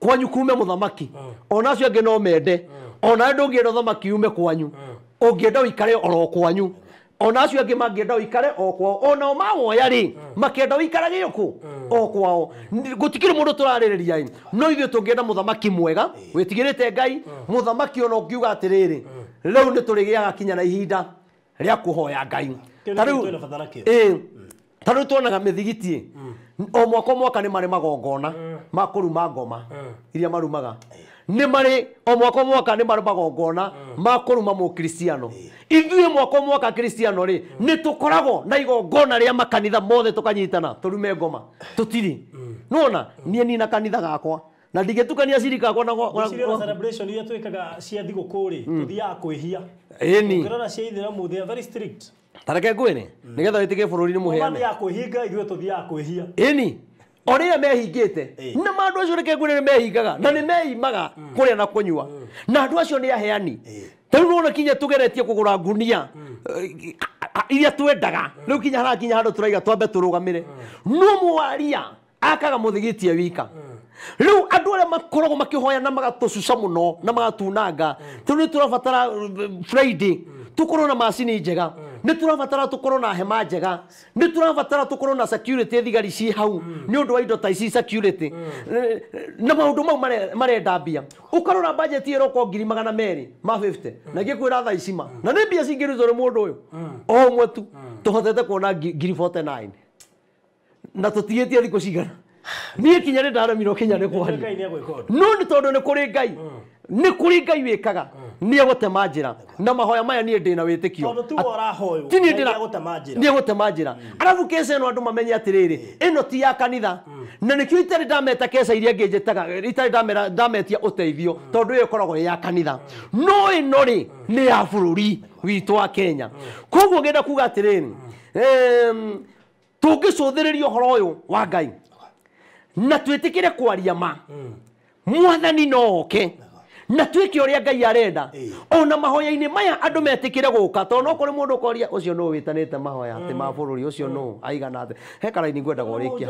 kwanyu kume muthamaki ona cio ngi no mende ona ndo thamaki ume kwanyu ungienda uikare oro kwanyu ona cio angä mangienda å ikare ona kwao onao mawoya rä makäenda å ikarage å kå o gå ndå tå rarä rä ria no ithuä tå ngä enda må thamaki mwega wä tigä rä te ngai må thamaki ona å ngiuga atä rä rä rä u nä tå rä gä kinya na ihinda rä a kå hoya ngai tarä u tuonaga mä o mwaka mwaka nä marä magongona eh. makå ruma ngoma eh. iria marumaga nä marä o mwaka mwaka nä marä magongona eh. makå ruma kristiano ithuä mwaka mwaka kristiano rä nä tå koragwo na igongona rä a makanitha mothe tå kanyitana tå rume ngoma tå tirä nona ni na kanitha gakwa na ndigätukania cirikakwa kwa twä kaga cia thigå kå rä hmm. tå thiaga kwä hia rona cia very strict tareke ngwire nigetha witike bururi ni muheane ya kwihinga ithuĩ tuthiaga kwihia ini ori ya mehingite na mandu acio reke ngwire ni mehingaga na ni meimaga mm. kuria na kunywa mm. na andu acio ni aheani tarä no na kinya tugeretie kugura ngunia mm. eh, iria twendaga rä kinya harakinya kinya handu turaiga twambe turugamire rå gamä no mwaria akaga muthigitie wika rä u andå arä a makoragwo makä na magatå cuca må na magatunanga tå nä tå friday tå na macini njega nä tå rabatara tå korwo na hema njega nä tå rabatara tå korwo na security thigari ci hau nä å ndå wa indo ta ici security mm. eh, na maå ndå mau marenda mbia å karora bajeti ä roko ngiri magana merä ma 50 mm. na gä kwä ra tha icima mm. na nä mbia cingä rä må ndå å yå o å mwe tu tå hotete kuona ngiri na tå tigä tie thikå cigana niä kinya nä ndaremirwo kinya nä kwari no nä tondå nä kå rä ngai nä kå ringa iwä kaga mm. nä egåtema njä ra na mahoya maya niä ndä na wä tä kio nä egå tema njä ra arabu kesa ä no andå mamenye atä rä rä ä no ti ya kanitha mm. na nä kä o itarä ndameta kesa iria ngä njä taga itarä ndametia å teithio mm. tondå ä yo ĩkoragwo ya kanitha no ä no rä nä ya bå rå ri witå wa kenya koguo ngä enda kuga atä rä rä tå ngä cå thä rä ria å horo å yå wa ngai na twä tä kä re kwaria ma mwathani no oke okay na tuike uria ngai arenda ona mahoya ini maya andå metikire guka to no kuri mundu koria ucio no witanite mahoya ati ma bå rå no aigana atä hekaraini ngwendaga å rä kia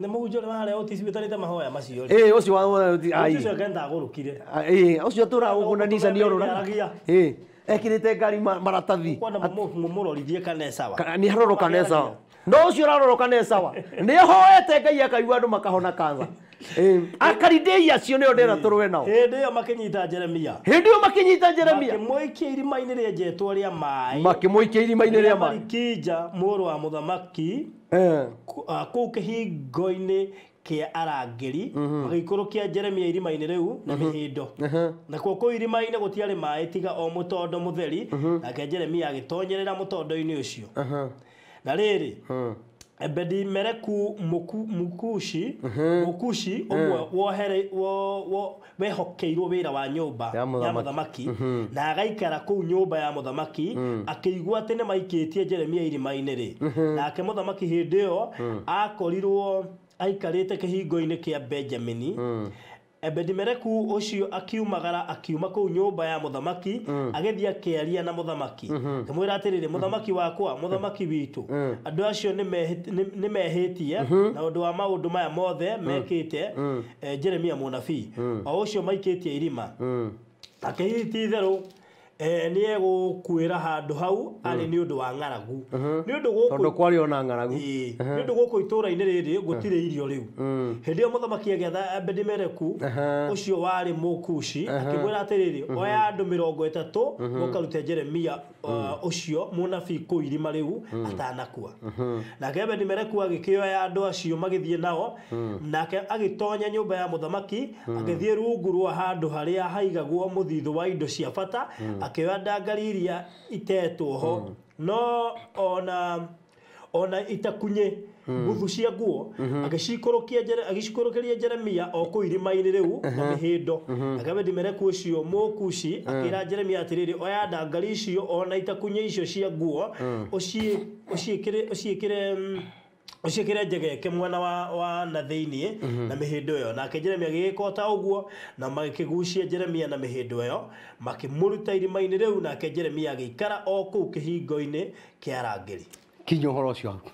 nä må hunjå rä warä wale tanä witanite mahoya macio ä å cio waendaga ai rå kire å cio tå ragå gå na nica nä orå ra ngari maratathi må rorithie kanecawa nä harorå no ucio cio rarorå kanecawa nä ahoete ngai akaiwa andå makahona kanza akarideia acio nä o ndä ra tå rwe nao hä ndä ä yo makä nyita jeremia hä ndä ä yo makä nyita jeremia ikia irima-inä rä njetwo rä a maä makä ikia irima må rå wa må thamaki eh. kå ah, u kä hingo-inä kä arangäri magä mhm. ikå rå kia jeremia irima-inä rä u na mä hä ndo nakuo kå irima-inä gå tiarä maä tiga o må tondo må theri mhm. nake jeremia agä tonyerera må tondo-inä å cio na rä rä hmm mereku muku mukushi mm-hmm. mukushi mm-hmm. umwe wohere wo wehokeirwo wira wa nyumba ya muthamaki mm-hmm. na agaikara kuu nyumba ya muthamaki mm. akiigua ati ni maikitie Jeremia irima-ini ri nake muthamaki hindi yo mm. akorirwo aikarite kihingo-ini kia Benjamini mm. Ebedimeleku ucio akiumagara akiuma kuu nyumba ya muthamaki mm. agithia akiaria na muthamaki mm-hmm. ngimwira mm-hmm. mm-hmm. mm -hmm. atiriri muthamaki wakwa muthamaki witu mm. andu acio ni mehitie -hmm. na undu wa maundu maya mothe mm. mekite mm. eh, Jeremia munabii mm. o ucio maikitie irima akihiti itherũ Eh, nä egå kuä ra hau arä hmm. nä å ndå wa ng'aragu nä å ndå kwarä ona ng'aragu nä å ndå gå kå itå ra-inä rä rä gå tirä irio rä u hä hmm. ndä ä yo mũthamaki agetha abedimereku å cio warä må kushi akä mwä ra atä rä rä oya andå mä rongo ätatå mokarute jeremia å hmm. uh, cio månabi kå irima rä u atanakua nake abedimereku agä kä oya acio magä nao nake agä tonya nyå mba ya må thamaki agä thiä rungu rwa handå harä a haigagwo må wa indo cia bata akiwa ndangari iria itetwo ho hmm. no ona ona itakunye mbuthu hmm. cia nguo hmm. agĩcikũrũkĩria jeremia o kå irima rä u na mĩhĩndo akabe ndimereku kuci akä ra jeremia rä oya ndangari icio ona itakunye icio cia nguo ũciĩkĩre mm, ucio kire njegeke mwena wa wa na -hmm. na mihindo yo nake Jeremia kota ta uguo na gucia Jeremia na mihindo yo makimuruta irima-ini riu nake Jeremia ikara o kuu kihingo-ini kia arangiri kinya uhoro cio waku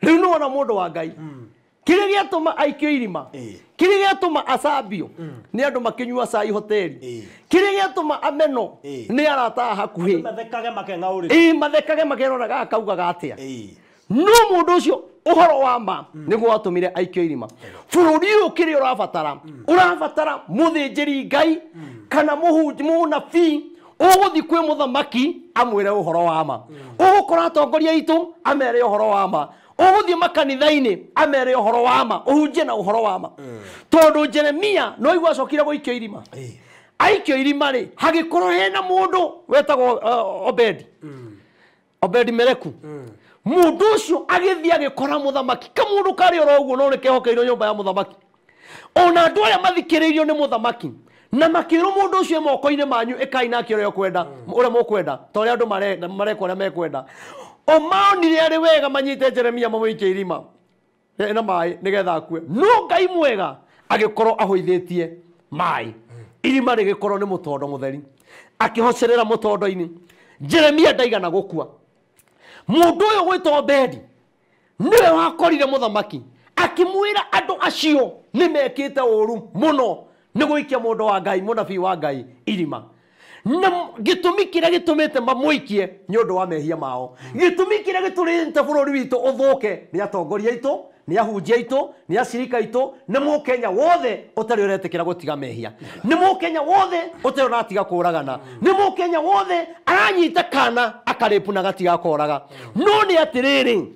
riu ni wona mundu wa ngai mm. kire ma aikio irima kire giatuma acambio mm. ni andu makinyua cai hoteli kire giatuma ameno ni arata hakuhi mathekage makeng'aurira ii mathekage makerora gakaugaga atia no mundu cio uhoro wa ma niguo watumire aikio irima å rabatara må thä njä muthinjiri ngai kana må uguthi amwä muthamaki amwire uhoro wa ma ugukora atongoria itu amere uhoro wa ma thiä makanitha inä amere horo wa ma ũhunjie na horo wa ma tondå jeremia no igua acokire ikio irima aikio irima hagä korwo hena ndå wetagwo obedi uh, obedi mereku mm mundu ucio agithia agikora muthamaki kamundu kari oro uguo no nikehokeirwo nyumba ya muthamaki ona andu aria mathikiriirio ni muthamaki na makirwo mundu ucio moko-ini manyu ikaina akioria kwenda uria hmm. mukwenda ta uria andu mareka uria mekwenda omaonire ari wega manyite jeremia mamwikie irima e, na mai nigetha akue no ngai mwega agikorwo ahoithitie mai hmm. irima rigikorwo ni mutondo mutheri akihocerera mutondo-ini jeremia ndaigana gukua mundu uyu gwitwo bedi niwe wakorire muthamaki akimwira andu acio ni mekite uru muno ni guikia mundu wa ngai munabii wa ngai irima na gitumi kiria gitumite mamwikie ni undu wa mehia mao hmm. gitumi kiria giturite bururi witu uthuke ni atongoria itu nä ahunjia itå nä acirika itå nä må kenya wothe å tarä å retä kä ra gå tiga mehia nä må kenya wothe å tarä å ratiga kå ragana nä må kenya wothe aranyita kana akarä pu na gatigakoraga no nä atä rä rä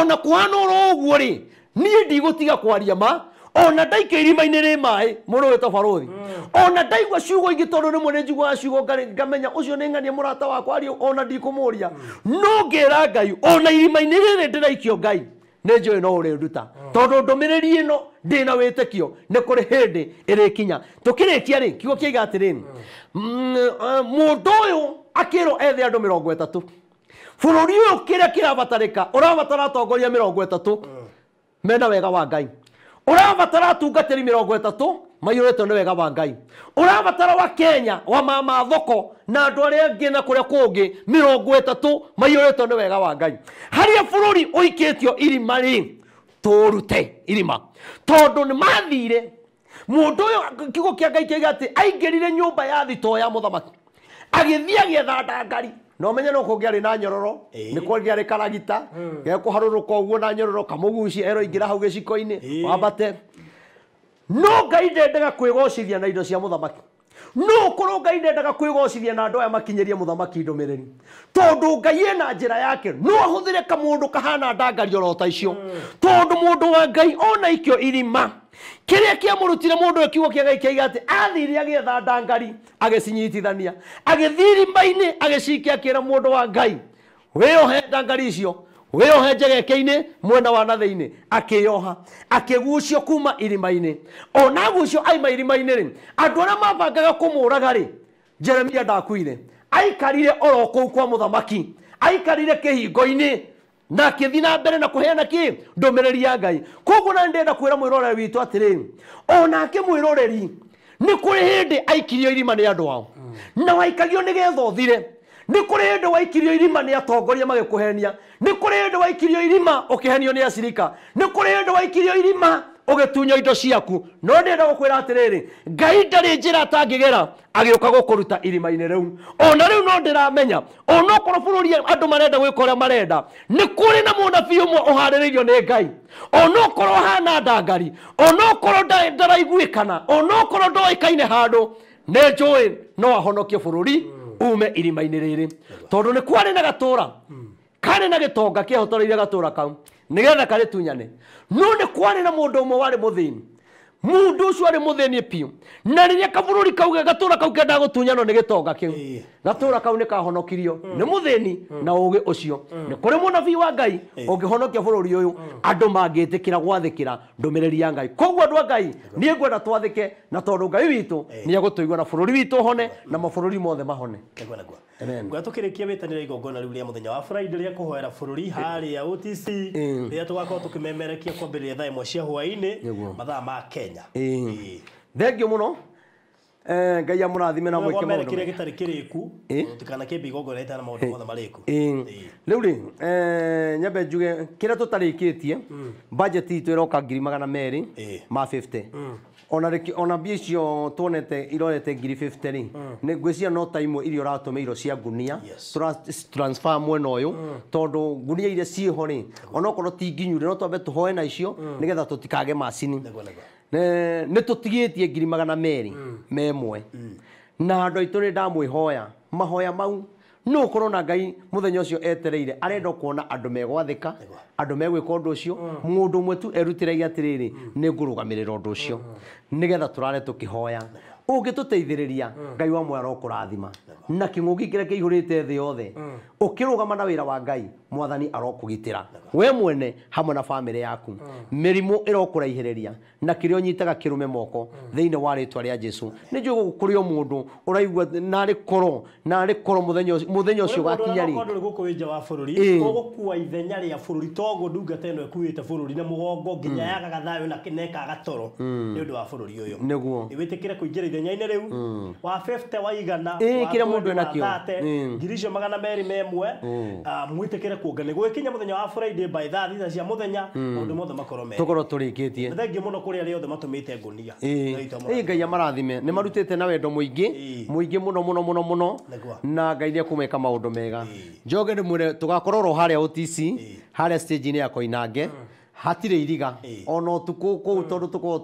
ona kwana å ro å guo rä niä ndigå tiga kwaria ma ona ndaika irima-inä rä maä må rå wä ta ona ndaigua ciugo ingä tondå rä mwe nä njiguaga ciugo ngamenya å cio nä ng'ania må rata wakwa ariå ona ndikå må ria no ngä ra ngai ona irima-inä rä rä ndä raikio ngai nä njå no å rä ruta tondå ndå mä rä ri ä no ndä na wä tä kio nä kå rä hä ndä ä rä kinya tå kä rä kia rä kiugo kä iga atä rä må mm, mm, ndå å yå akä rwo ethe andå mä rongo ätatå bå rå ri å yå kä rä a kä rabatarä ka å atongoria mä rongo mm. mena wega wa ngai å rabatara atungatä ri mä rongo maiyurĩtwo nĩ wega wa ngai ũrabatara wa kenya wa mama thoko na andå arä a angä na kå rä a kångä mä rongo ätatå maiyå rä nä wega wa ngai harä a bå rå ri å ikä tio irima rä tå rute irima tondå nä mathire må ndå å yå kiugo kä a ngai kä atä aingä rire nyå mba ya thito ya må thamaki agä thiä agä etha ndangari no menye no kå ngä arä na nyororo nä kå gä arä karagita hmm. gekå harå rå ka å guo na nyororo kamå guci eroingä ra hau gä ciko-inä wambate no ngai ndendaga kwĩgocithia na indo cia mũthamaki no korwo ngai ndendaga kwĩgocithia na andũ aya makinyĩrie mũthamaki ndũmĩrĩri tondũ ngai ena njĩra yake no ahũthĩre kamũndũ kahana ndangari oro ta icio tondũ mũndũ wa ngai ona ikio irima kiria kiamurutire mundu uyu kiugo kiega ikiaiga ati athire agietha ndangari agicinyitithania agithirima-ini agicikia akira mundu wa ngai wiohe ndangari icio njegeke-inä mwena wa akä yoha akä gucio kuma irima inä ona gucio aima irima rä andå arä a mabangaga raga-rä jeremia ndakuire aikarire oro kũu kwa thamaki aikarire hingo-inä na thiä na mbere na kũheana kĩ ndũmĩrĩri ya ngai koguo na rä ona mwĩroreri mwä atĩrĩ onake mwĩroreri nĩ hä ndä aikirio irima nä andå ao mm. na waikario nĩgetha ũthire nä kå rä ndå waikirio irima nä atongoria magä kå henia nä kå rä ndå waikirio irima å kä henio nä acirika nä kå rä ndå waikirio irima å gä tunyo indo ciaku no ndä enda gå kwä ra atä rä rä ngai ndarä njä ra atangä gera agä å ka gå kå ruta irima-inä rä u ona rä u no ndä ramenya onokorwo bå rå ri andå marenda gwä ka å rä a marenda nä kå rä na månabii å mwe å harä rä irio nä ngai onokorwo hana ndangari onokorwo ndaraiguä kana onokorwo ndoä kaine handå nä njå ä no ahonokie bå rå ri mm ume irima-inä rä rä tondå nä kwarä na gatå ra karä na gä tonga kä ahotoreire gatå ra kau nä getha karä tunyane no nä kwarä na må ndå å mwe warä må thä ni må ndå å cio arä må thä ni piå na rä rä a rå ri kauge gatå ra kau kendaga gå nä gä tonga kä u gatura kau nä kahonokirio mm. nä må ni mm. na å gä å cio mm. nä kå rä må nabii wa ngai å ngä honokia bå rå ri å yå andå mangä tä kä ra gwathä kä ra ndå mä rä ri ya ngai koguo andå a ngai niä ngwenda twathä ke na tondå ngai witå nä egå tå igua na bå rå ri witå hone na mabå rå ri mothe mahone ngwa tå kä rä kia wä tanä ra igongona rä u rä a må thenya wa burainde rä a kå hoera bå rå ri harä a otc rä a tå gakorwo tå kä memerekia kwambä rä ria thaa ä mwe cia hwainä mathaa ma kenya thengio må no Eh, ngai amurathime na mwike maundu kiria gitari kiriku utikana eh? kimbe igongona na maundu eh. mothe mariku riu ri nyambe njuge kiria tutarikitie hmm. budget itu iroka ngiri magana meri ma 50 hmm. ona rĩki ona mbia icio tuonete irorete ngiri 50 rĩ hmm. nĩ ngwĩciria no ta imwe iria ũratũmĩirwo cia ngunia transfer mwena ũyũ tondũ ngunia iria ciĩho rĩ onokorwo ti nginyure no twambe tũhoe na icio nĩgetha tũtikage macini nä tå tigä tie ngiri magana merä mm. memwe mm. na andå aitå nä ndamwä hoya mahoya mau no korwo na ngai å cio etereire arenda kuona å ndå å cio må ndå å mwe tu å cio nä getha tå rare tå turare hoya ungituteithiriria mm. ngai wa mwara mwera ukurathima na king'uki kiria kiihurite thi yothe ukirugama mm. na wira wa ngai mwathani arokugitira we mwene hamwe na family yaku mirimu mm. irokuraihiriria na kirio nyitaga me moko thiini wa ritwa ria jesu ni njui gukuria mundu uraigua nari koro nari koro muthenya ucio gakinya ri guku wi nja wa bururi ugukua ithenya ria bururi toguo ndungata ino ikuite bururi na mugongo nginya yagaga thayo na kineka gatoro ni undu wa bururi uyu niguo iwitikire kuingira ithenya-inä rä u mm. wa wa igana kä rä a må ndå enakä ngiri icio magana merä memwe mwä mm. ah, tä kä re kuonga nä gwä kinya må thenya wa friday by thaa thita cia må thenya maå mm. ndå mothe makorwo me tå korwo tå rä kä tie thengio må no kå rä arä othe matå mä te ngånia ä ngai amarathime nä marutä te na wendo må ingä må ingä må no må no må no må no na ngai nä ekå meka maå ndå mega njoge rä mwä re tå gakorwo ro harä a å tici harä a stage-inä ya koinange mm hatirä iriga ona å tukå kå u mm. tondå tå korwo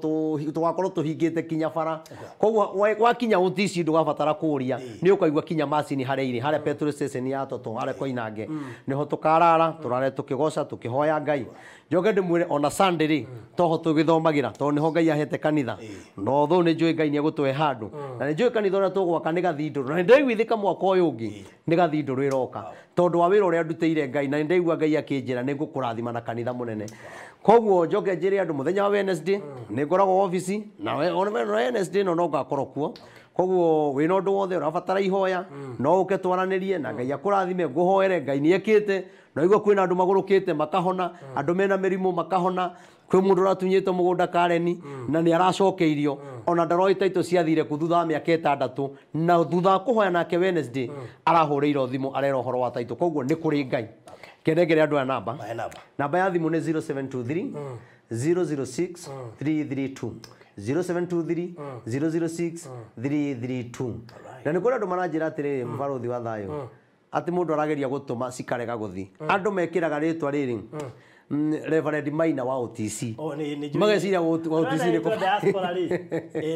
tå gakorwo tå hingä te kinya bara koguo wakinya å tici ndå gabatara kå ria nä å kaigua kinya macini harä irä harä petrå ya toto harä koinange mm. nä ho tå karara mm. tå rare tå kä goca tå kä hoya ngai njoke ndimwire ona sunday ri toho tugithomagira to niho ngai ahete kanitha no tho ni njui ngai ni egutwe handu na ni njui kanitha ria tugwaka ni gathindu na ndaiguithika mwaka uyu ungi ni gathindu rwiroka tondu wa wira uria ndutire ngai na ndaigua ngai akinjira ni ngukurathima na kanitha munene koguo njoke njire andu muthenya wa wednesday ni ngoragwo office na wednesday no no ngakorwo kuo koguo wä na å ndå wothe å rabatara ihoya no å ke twaranä na ngai akå rathime ngå hoere ngai nä ekä te na igua kwä na andå magå rå kä te makahona andå mena mä rimå makahona kwä må ndå å ratunyä te må gå nda kareni na nä aracokeirio ona ndaroä taitå ciathire kå thutha wa mä aka ätandatå na thutha wa kå hoya nake wednesday arahå rä irwo thimå arera å horo wa taitå koguo nä kå rä ngai kenengere andå aya namba namba ya thimå nä 0723 006 332 0723 mm. mm. na nä kå rä andå maranjä ra atä rä rä mbarå wa thayå mm. atä må ndå arageria gå tå ma cikarega gå thiä andå mekä raga rä twa rä rä Reverend Maina wa OTC oh, mageciria wa OTC nä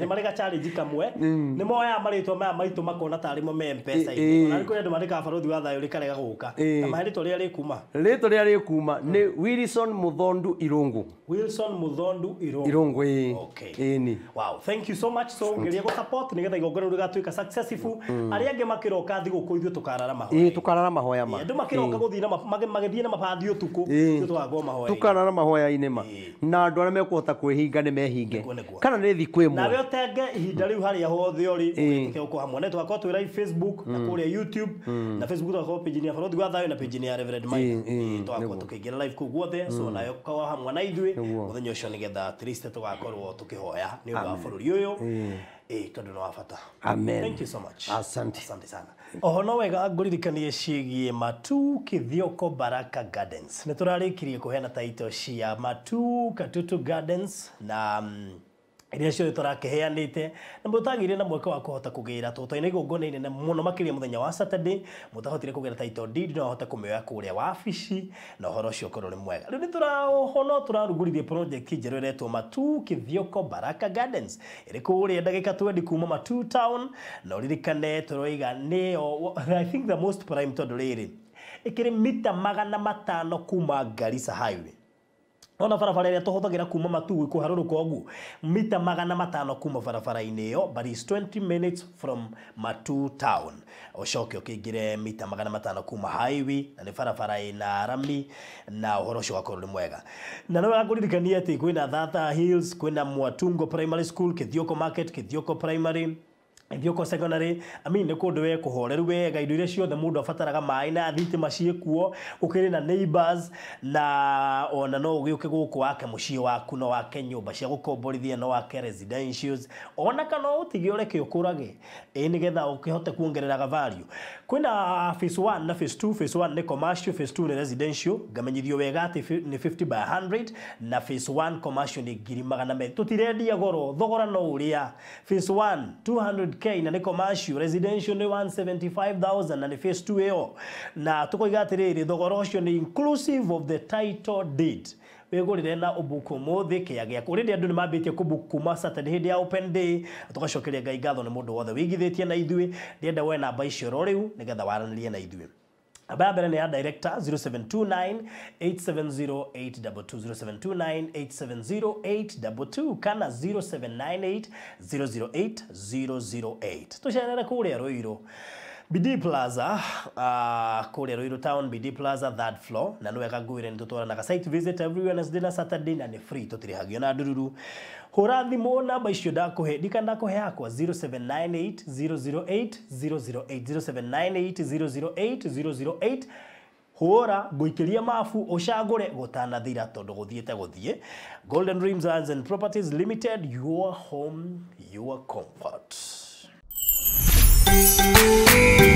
nä marä ga challenge kamwe mm. nä moyaga marĩtwa maya maitå makona tarä mo me mpesa-inä kå rä andå marä kabarothi wa thayå rä karega na marĩtwa rä a rä kuma rĩtwa rä a kuma ni Wilson Muthondu Irungu Wilson Muthondu Irungu Irungu ĩĩ ni wow thank you so much so ngeria gå support ni getha igongona rä gatuä successful mm. arä angä makä roka thigå kå ithuä mahoya tå karara mahoya ma andå makä roka gå thiä magä thiä na å tukå tukana na mahoya-inä ma na andå ara a mekåhota ni mehinge kana ni thikwä mwenawe å tenge ihinda riu hari ya hothe ori rä gå hamwe nä twakorwo twira rai facebook na mm. kå rä youtube mm. na facebook twakorwo pjinä ya borothi gwa thayo na page ni ya reverend mike ni kä tukigira live ku u so mm. na yo kwa hamwe na ithwe muthenyo thenya å cio nä getha tå gakorwo tå tukihoya ni nä å ndå eh bå rå afata amen thank you so much asante asante sana oho no wega ngũririkanie ciĩgiĩ matu kithioko baraka gardens nĩ tũrarĩkirie kũheana taito cia matu katutu gardens na um, iria ciothe turakiheanite na mutagire na mweke wa kuhota kugira totoine igongona inene muno makiria muthenya wa saturday mutahotire kugira title deed no hota kumioya kuria wabici na uhoro ucio korwo ni mwega riu ni turahono turarugurithie project njeru iretwo matu kithioko baraka gardens iri kuria ndagika 20 kuma matu town na uririkane turoiga nio i think the most prime tondu riri ikiri mita magana matano kuma garissa highway ona barabara ĩrĩa tũhũthagĩra kuma matugwi kũharũrũka ũguo mita magana matano kuma barabara-inĩ ĩyo but is 20 minutes from matu town ũcoke ũkĩingĩre mita magana matano kuma highway na nĩ barabara ĩna rami na ũhoro ũcio ũgakorwo nĩ mwega na nĩ wega kũririkania atĩ kwĩna thatha hills kwĩna mwatungo primary school kithioko market kithioko primary Ithioko secondary nä kå ndå we kå horeru wega indo iria ciothe må ndå abataraga maä na thitima ciäkuo å kä rä na neighbors na ona no å gä å ke gå kå wake må ciä waku no wake nyå mba cia gå komborithia no wake residentials ona kana å tige å reke å kå rage ä nä getha å kä hote kuongereraga value kwä na uh, phase one na phase two phase one nä commercial phase two nä residential ngamenyithio wega atä nä by 100 na phase one commercial nä ngiri magana tå tirendia goro thogora no å rä a phase one 100k na ni commercial residential ni 175000 na ni phase 2 eo na tukoiga atiriri thogora ucio ni inclusive of the title deed wigurire na ubuku muthi kia gia kurindi andu nimambitie kubuku ma Saturday hindi ya open day tukacokeria ngai ngatho ni mundu wothe wigithitie na ithui ndienda we namba icio ro riu nigetha waranirie na ithui Abaya ya director 0729 870822 0729 kana 0798 008 008 tucenere kuria ruiru BD Plaza uh, ah, kule Ruiru Town BD Plaza third floor na nä kaguire ni re na tå site visit every Wednesday na Saturday na ni free tå tirä hagio na ndururu hå ra thimå namba icio ndakå he ndika ndakå he akwa 0798008008 hora guikiria mafu ucagure gutanathira tondu guthiete guthie golden dreams lands and properties limited your home your comfort Thank you.